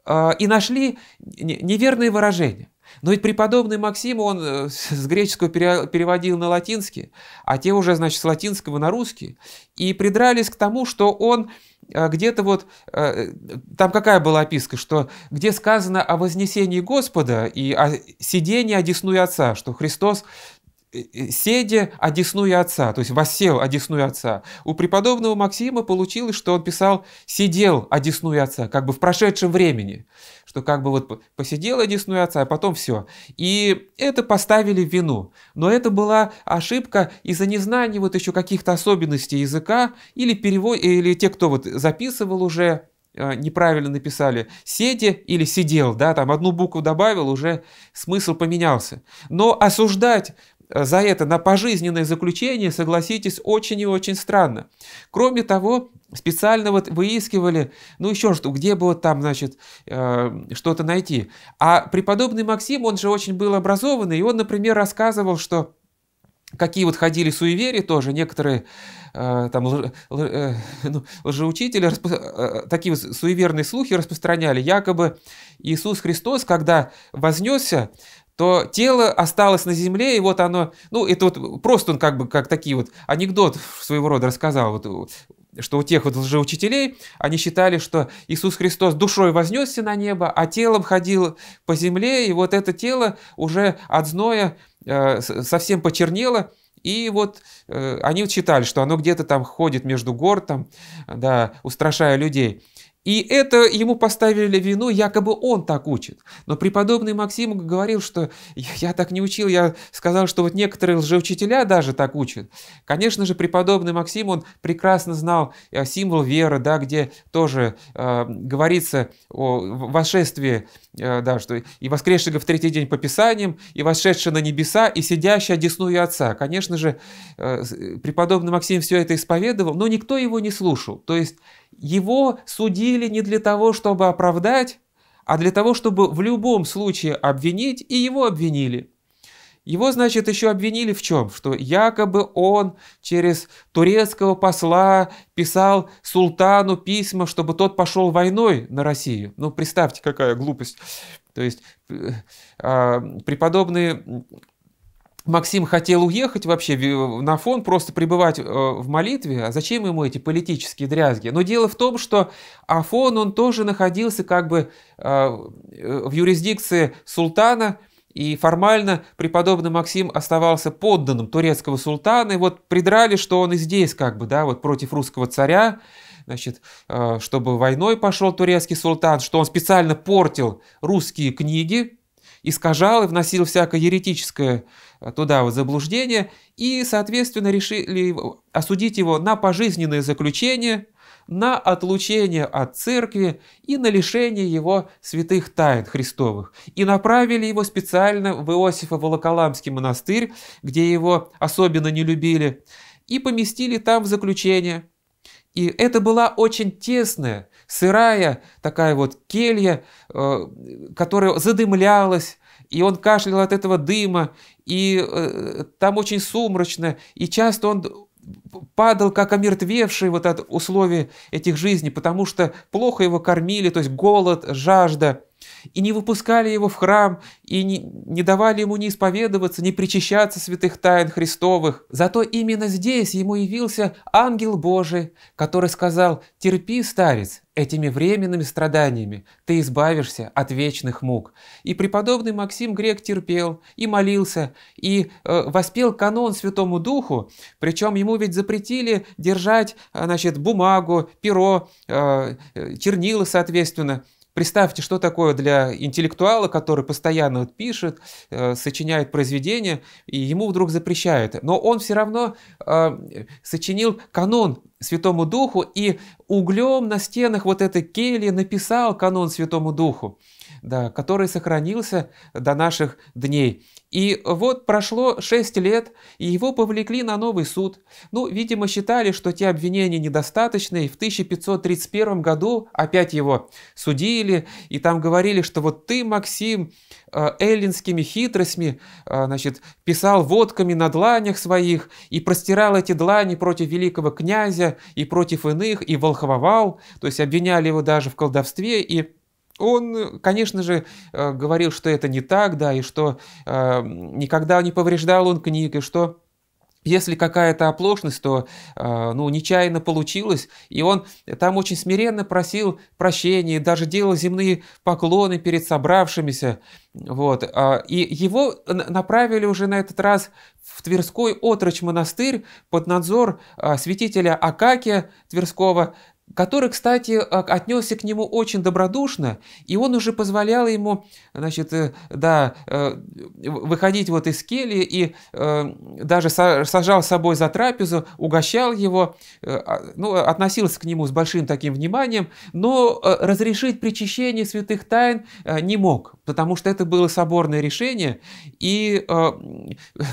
а, и нашли неверные выражения. Но ведь преподобный Максим, он э, с греческого переводил на латинский, а те уже, значит, с латинского на русский, и придрались к тому, что он э, где-то вот, э, там какая была описка, что где сказано о вознесении Господа и о сидении одесную Отца, что Христос Э, э, седе одесную отца, то есть восел одесную отца. У преподобного Максима получилось, что он писал «сидел одесную отца», как бы в прошедшем времени, что как бы вот посидел одесную отца, а потом все. И это поставили в вину. Но это была ошибка из-за незнания вот еще каких-то особенностей языка или перевод, или те, кто вот записывал уже, э, неправильно написали «седе» или «сидел», да, там одну букву добавил, уже смысл поменялся. Но осуждать Э, за это на пожизненное заключение, согласитесь, очень и очень странно. Кроме того, специально вот выискивали, ну еще что, где бы вот там, значит, э, что-то найти. А преподобный Максим, он же очень был образованный, и он, например, рассказывал, что какие вот ходили суеверия тоже, некоторые э, там л, л, э, ну, лжеучители распро... э, такие вот суеверные слухи распространяли, якобы Иисус Христос, когда вознесся, то тело осталось на земле, и вот оно, ну, это вот просто он как бы, как такие вот анекдот своего рода рассказал, вот, что у тех вот лжеучителей, они считали, что Иисус Христос душой вознесся на небо, а телом ходил по земле, и вот это тело уже от зноя э, совсем почернело, и вот э, они вот считали, что оно где-то там ходит между гор, там, да, устрашая людей. И это ему поставили вину, якобы он так учит. Но преподобный Максим говорил, что я так не учил, я сказал, что вот некоторые лжеучителя даже так учат. Конечно же, преподобный Максим, он прекрасно знал э, символ веры, да, где тоже э, говорится о восшествии, э, да, что и воскресшего в третий день по Писаниям, и восшедшего на небеса, и сидящий одесную Отца. Конечно же, э, преподобный Максим все это исповедовал, но никто его не слушал. То есть его судили не для того, чтобы оправдать, а для того, чтобы в любом случае обвинить, и его обвинили. Его, значит, еще обвинили в чем? Что якобы он через турецкого посла писал султану письма, чтобы тот пошел войной на Россию. Ну, представьте, какая глупость. То есть э, а, преподобные Максим хотел уехать вообще на фон, просто пребывать э, в молитве. А зачем ему эти политические дрязги? Но дело в том, что Афон, он тоже находился как бы э, в юрисдикции султана, и формально преподобный Максим оставался подданным турецкого султана, и вот придрали, что он и здесь как бы, да, вот против русского царя, значит, э, чтобы войной пошел турецкий султан, что он специально портил русские книги, искажал и вносил всякое еретическое туда вот заблуждение и, соответственно, решили осудить его на пожизненное заключение, на отлучение от церкви и на лишение его святых тайн христовых. И направили его специально в Иосифа Волоколамский монастырь, где его особенно не любили, и поместили там в заключение. И это была очень тесная, сырая такая вот келья, э, которая задымлялась, и он кашлял от этого дыма, и э, там очень сумрачно, и часто он падал как омертвевший вот от условий этих жизней, потому что плохо его кормили, то есть голод, жажда, и не выпускали его в храм, и не, не давали ему ни исповедоваться, ни причащаться святых тайн Христовых. Зато именно здесь ему явился ангел Божий, который сказал «Терпи, старец, этими временными страданиями ты избавишься от вечных мук». И преподобный Максим Грек терпел, и молился, и э, воспел канон Святому Духу, причем ему ведь запретили держать э, значит, бумагу, перо, э, э чернила, соответственно, Представьте, что такое для интеллектуала, который постоянно вот пишет, э, сочиняет произведения, и ему вдруг запрещают. Но он все равно э, сочинил канон Святому Духу и углем на стенах вот этой кельи написал канон Святому Духу, да, который сохранился до наших дней. И вот прошло 6 лет, и его повлекли на новый суд. Ну, видимо, считали, что те обвинения недостаточны, и в 1531 году опять его судили, и там говорили, что вот ты, Максим, э, эллинскими хитростями, э, значит, писал водками на дланях своих, и простирал эти длани против великого князя, и против иных, и волхововал, то есть обвиняли его даже в колдовстве, и он, конечно же, э, говорил, что это не так, да, и что э, никогда не повреждал он книг, и что если какая-то оплошность, то э, ну, нечаянно получилось, и он там очень смиренно просил прощения, даже делал земные поклоны перед собравшимися. Вот. А, и его направили уже на этот раз в Тверской отрочь монастырь под надзор святителя Акакия Тверского, который, кстати, а, отнесся к нему очень добродушно, и он уже позволял ему, значит, э, да, э, выходить вот из кельи и э, даже сажал с собой за трапезу, угощал его, а, ну, относился к нему с большим таким вниманием, но разрешить причащение святых тайн не мог, потому что это было соборное решение, и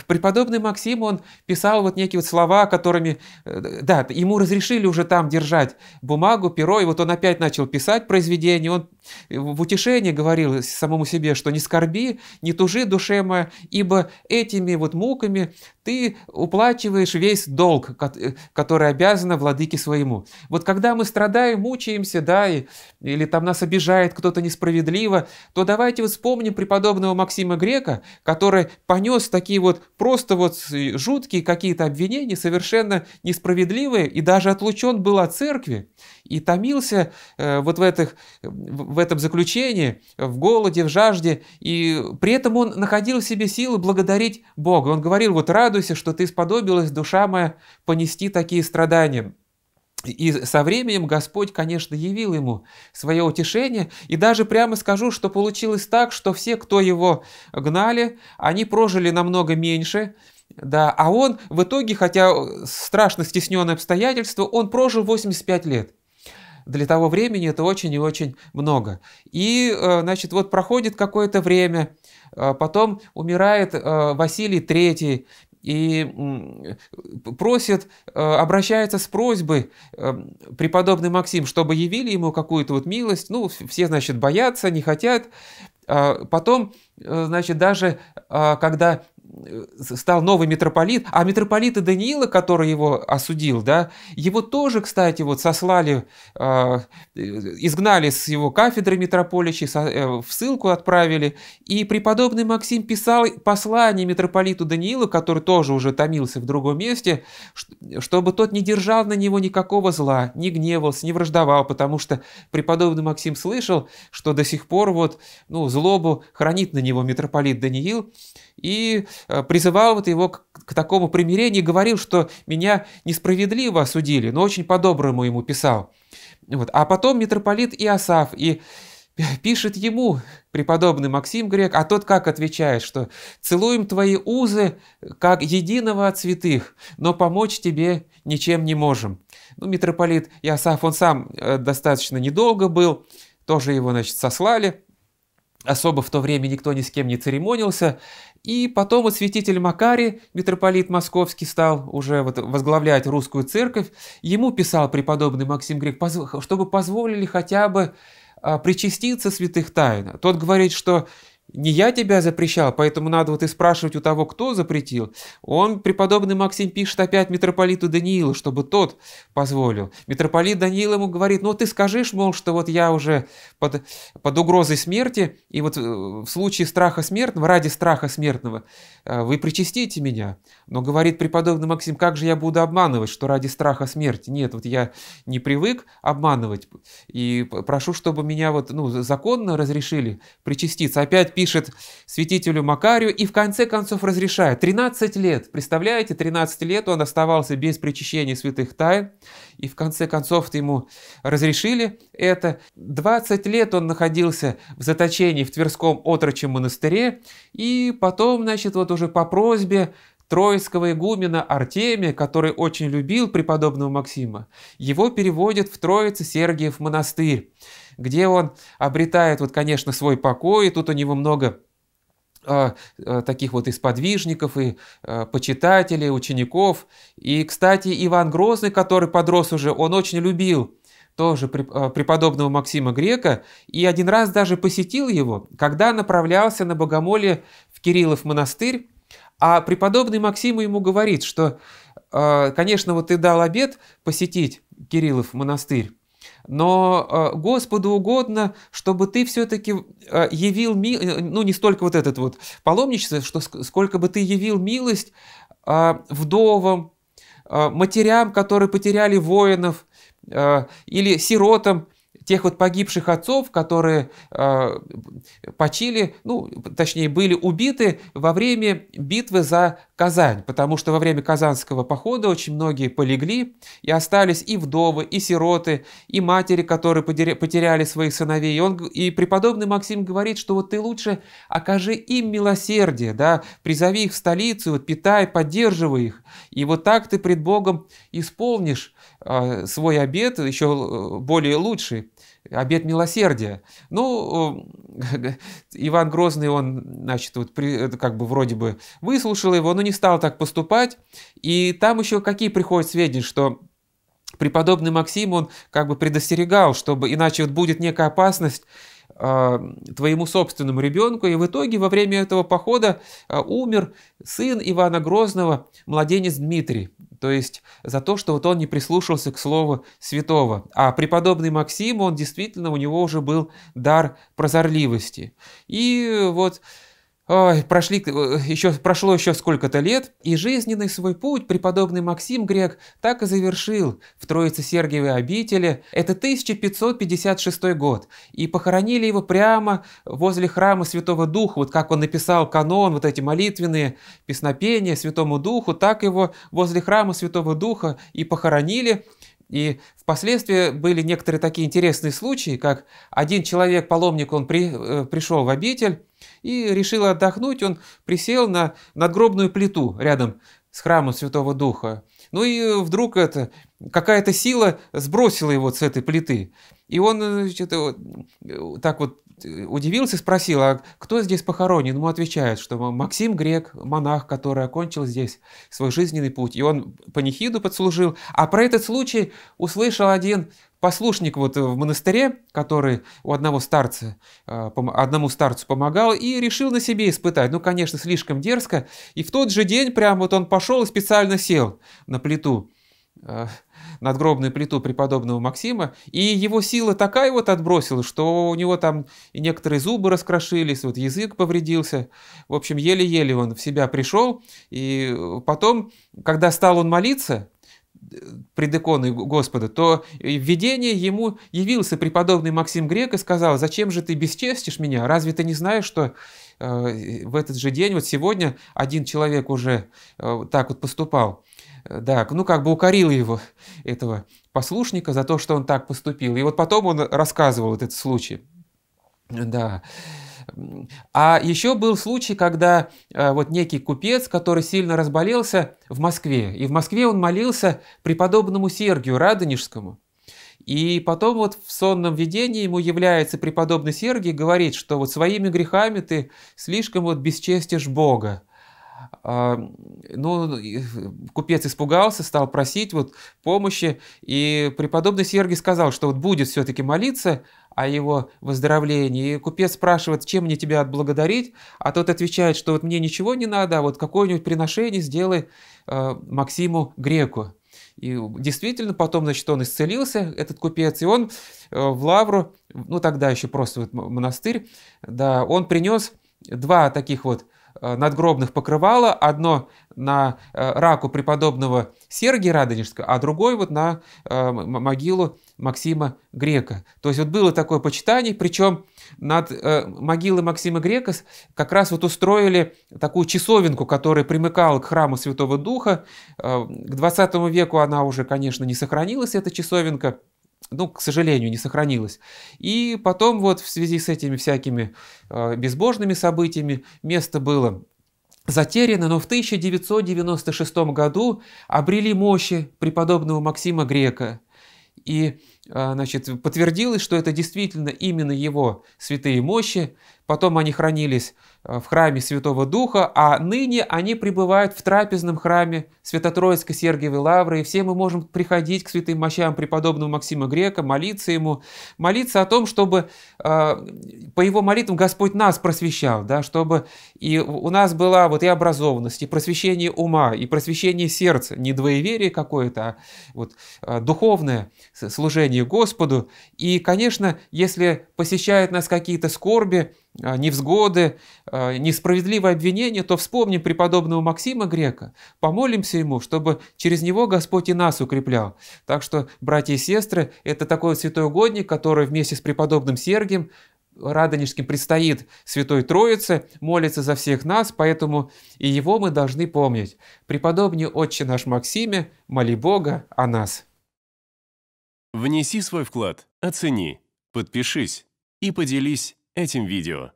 преподобный Максим, он писал вот некие вот слова, которыми, да, ему разрешили уже там держать бумагу, перо, и вот он опять начал писать произведение, он в утешении говорил самому себе, что не скорби, не тужи, душе моя, ибо этими вот муками ты уплачиваешь весь долг, э, который обязана владыке своему. Вот когда мы страдаем, мучаемся, да, и, или там нас обижает кто-то несправедливо, то давайте вот вспомним преподобного Максима Грека, который понес такие вот просто вот э, жуткие какие-то обвинения, совершенно несправедливые, и даже отлучен был от церкви, и томился э, вот в этих, в этом заключении, в голоде, в жажде, и при этом он находил в себе силы благодарить Бога. Он говорил, вот радуйся, что ты сподобилась, душа моя, понести такие страдания. И со временем Господь, конечно, явил ему свое утешение. И даже прямо скажу, что получилось так, что все, кто его гнали, они прожили намного меньше. Да, а он в итоге, хотя страшно стесненное обстоятельство, он прожил 85 лет. Для того времени это очень и очень много. И, э, значит, вот проходит какое-то время, э, потом умирает э, Василий III, и просит, обращается с просьбой преподобный Максим, чтобы явили ему какую-то вот милость. Ну, все, значит, боятся, не хотят. А потом, значит, даже а, когда Э, стал новый митрополит, а митрополита Даниила, который его осудил, да, его тоже, кстати, вот сослали, а, э, изгнали с его кафедры митрополичей, со, э, в ссылку отправили, и преподобный Максим писал послание митрополиту Даниилу, который тоже уже томился в другом месте, чтобы тот не держал на него никакого зла, не гневался, не враждовал, потому что преподобный Максим слышал, что до сих пор вот, ну, злобу хранит на него митрополит Даниил, и э, призывал вот его к, к такому примирению, и говорил, что меня несправедливо осудили, но очень по-доброму ему писал. Вот. А потом митрополит Иосаф и э, пишет ему преподобный Максим Грек, а тот как отвечает, что «целуем твои узы, э, как единого от святых, но помочь тебе ничем не можем». Ну, митрополит Иосаф, он сам достаточно недолго был, тоже его, значит, сослали, особо в то время никто ни с кем не церемонился, и потом вот святитель Макарий, митрополит московский, стал уже вот возглавлять русскую церковь. Ему писал преподобный Максим Грек, чтобы позволили хотя бы а, причаститься святых тайн. Тот говорит, что не я тебя запрещал, поэтому надо вот и спрашивать у того, кто запретил. Он, преподобный Максим, пишет опять митрополиту Даниилу, чтобы тот позволил. Митрополит Даниил ему говорит, ну ты скажешь, мол, что вот я уже под, под угрозой смерти, и вот э, в случае страха смертного, ради страха смертного, э, вы причастите меня. Но говорит преподобный Максим, как же я буду обманывать, что ради страха смерти? Нет, вот я не привык обманывать, и прошу, чтобы меня вот, ну, законно разрешили причаститься. Опять пишет святителю Макарию и в конце концов разрешает. 13 лет, представляете, 13 лет он оставался без причащения святых тайн, и в конце концов ему разрешили это. 20 лет он находился в заточении в Тверском отрочем монастыре, и потом, значит, вот уже по просьбе Троицкого игумена Артемия, который очень любил преподобного Максима, его переводят в Троице Сергиев монастырь где он обретает, вот, конечно, свой покой, и тут у него много э, э, таких вот исподвижников и э, почитателей, учеников. И, кстати, Иван Грозный, который подрос уже, он очень любил тоже преподобного Максима Грека, и один раз даже посетил его, когда направлялся на богомоле в Кириллов монастырь, а преподобный Максим ему говорит, что, конечно, вот ты дал обед посетить Кириллов монастырь, но а, Господу угодно, чтобы ты все-таки а, явил, ми... Э, ну не столько вот этот вот паломничество, что сколько бы ты явил милость а, вдовам, матерям, которые потеряли воинов, или сиротам, тех вот погибших отцов, которые э, почили, ну, точнее, были убиты во время битвы за Казань, потому что во время Казанского похода очень многие полегли, и остались и вдовы, и сироты, и матери, которые потеряли своих сыновей. И, он, и преподобный Максим говорит, что вот ты лучше окажи им милосердие, да, призови их в столицу, вот, питай, поддерживай их, и вот так ты пред Богом исполнишь а, свой обед еще э, более лучший, обед милосердия. Ну, э, Иван Грозный, он, значит, вот при, как бы вроде бы выслушал его, но не стал так поступать. И там еще какие приходят сведения, что преподобный Максим, он как бы предостерегал, чтобы иначе вот будет некая опасность, а, твоему собственному ребенку. И в итоге во время этого похода а, умер сын Ивана Грозного, младенец Дмитрий. То есть за то, что вот он не прислушался к слову святого. А преподобный Максим, он действительно, у него уже был дар прозорливости. И вот Ой, прошли, э, еще, прошло еще сколько-то лет, и жизненный свой путь преподобный Максим Грек так и завершил в Троице-Сергиевой обители. Это 1556 год, и похоронили его прямо возле храма Святого Духа, вот как он написал канон, вот эти молитвенные песнопения Святому Духу, так его возле храма Святого Духа и похоронили. И впоследствии были некоторые такие интересные случаи, как один человек, паломник, он при, э, пришел в обитель и решил отдохнуть, он присел на надгробную плиту рядом с храмом Святого Духа. Ну и вдруг это какая-то сила сбросила его с этой плиты. И он э, значит, э, так вот удивился, спросил, а кто здесь похоронен? Ему отвечают, что Максим Грек, монах, который окончил здесь свой жизненный путь. И он панихиду подслужил. А про этот случай услышал один послушник вот в монастыре, который у одного старца, э, одному старцу помогал, и решил на себе испытать. Ну, конечно, слишком дерзко. И в тот же день прям вот он пошел и специально сел на плиту Э, надгробную плиту преподобного Максима, и его сила такая вот отбросила, что у него там некоторые зубы раскрошились, вот язык повредился. В общем, еле-еле он в себя пришел, и потом, когда стал он молиться, э, пред иконой Господа, то в видении ему явился преподобный Максим Грек и сказал, «Зачем же ты бесчестишь меня? Разве ты не знаешь, что э, в этот же день, вот сегодня, один человек уже так вот поступал?» Э, да, ну как бы укорила его, этого послушника, за то, что он так поступил. И вот потом он рассказывал этот случай. Да. А еще был случай, когда э, вот некий купец, который сильно разболелся в Москве, и в Москве он молился преподобному Сергию Радонежскому. И потом вот в сонном видении ему является преподобный Сергий, и говорит, что вот своими грехами ты слишком вот бесчестишь Бога. А, ну, купец испугался, стал просить вот помощи, и преподобный Сергий сказал, что вот будет все-таки молиться о его выздоровлении. И купец спрашивает, чем мне тебя отблагодарить, а тот отвечает, что вот мне ничего не надо, а вот какое-нибудь приношение сделай э, Максиму Греку. И действительно, потом, значит, он исцелился, этот купец, и он э, в Лавру, ну, тогда еще просто вот монастырь, да, он принес два таких вот Э, надгробных покрывала, одно на э, раку преподобного Сергия Радонежского, а другой вот на э, могилу Максима Грека. То есть вот было такое почитание, причем над могилой Максима Грека как раз вот устроили такую часовинку, которая примыкала к храму Святого Духа. К 20 веку она уже, конечно, не сохранилась, эта часовинка ну, к сожалению, не сохранилось. И потом вот в связи с этими всякими э, безбожными событиями место было затеряно, но в 1996 году обрели мощи преподобного Максима Грека. И э, значит, подтвердилось, что это действительно именно его святые мощи. Потом они хранились Э, в храме Святого Духа, а ныне они пребывают в трапезном храме Святотроицкой Сергиевой Лавры, и все мы можем приходить к святым мощам преподобного Максима Грека, молиться ему, молиться о том, чтобы э, по его молитвам Господь нас просвещал, да, чтобы и у нас была вот и образованность, и просвещение ума, и просвещение сердца, не двоеверие какое-то, а вот э, духовное служение Господу. И, конечно, если посещают нас какие-то скорби, а, невзгоды, а, несправедливое обвинение, то вспомним преподобного Максима Грека, помолимся ему, чтобы через него Господь и нас укреплял. Так что, братья и сестры, это такой святой угодник, который вместе с преподобным Сергием Радонежским предстоит Святой Троице, молится за всех нас, поэтому и его мы должны помнить. Преподобнее Отче наш Максиме, моли Бога о нас. Внеси свой вклад, оцени, подпишись и поделись этим видео.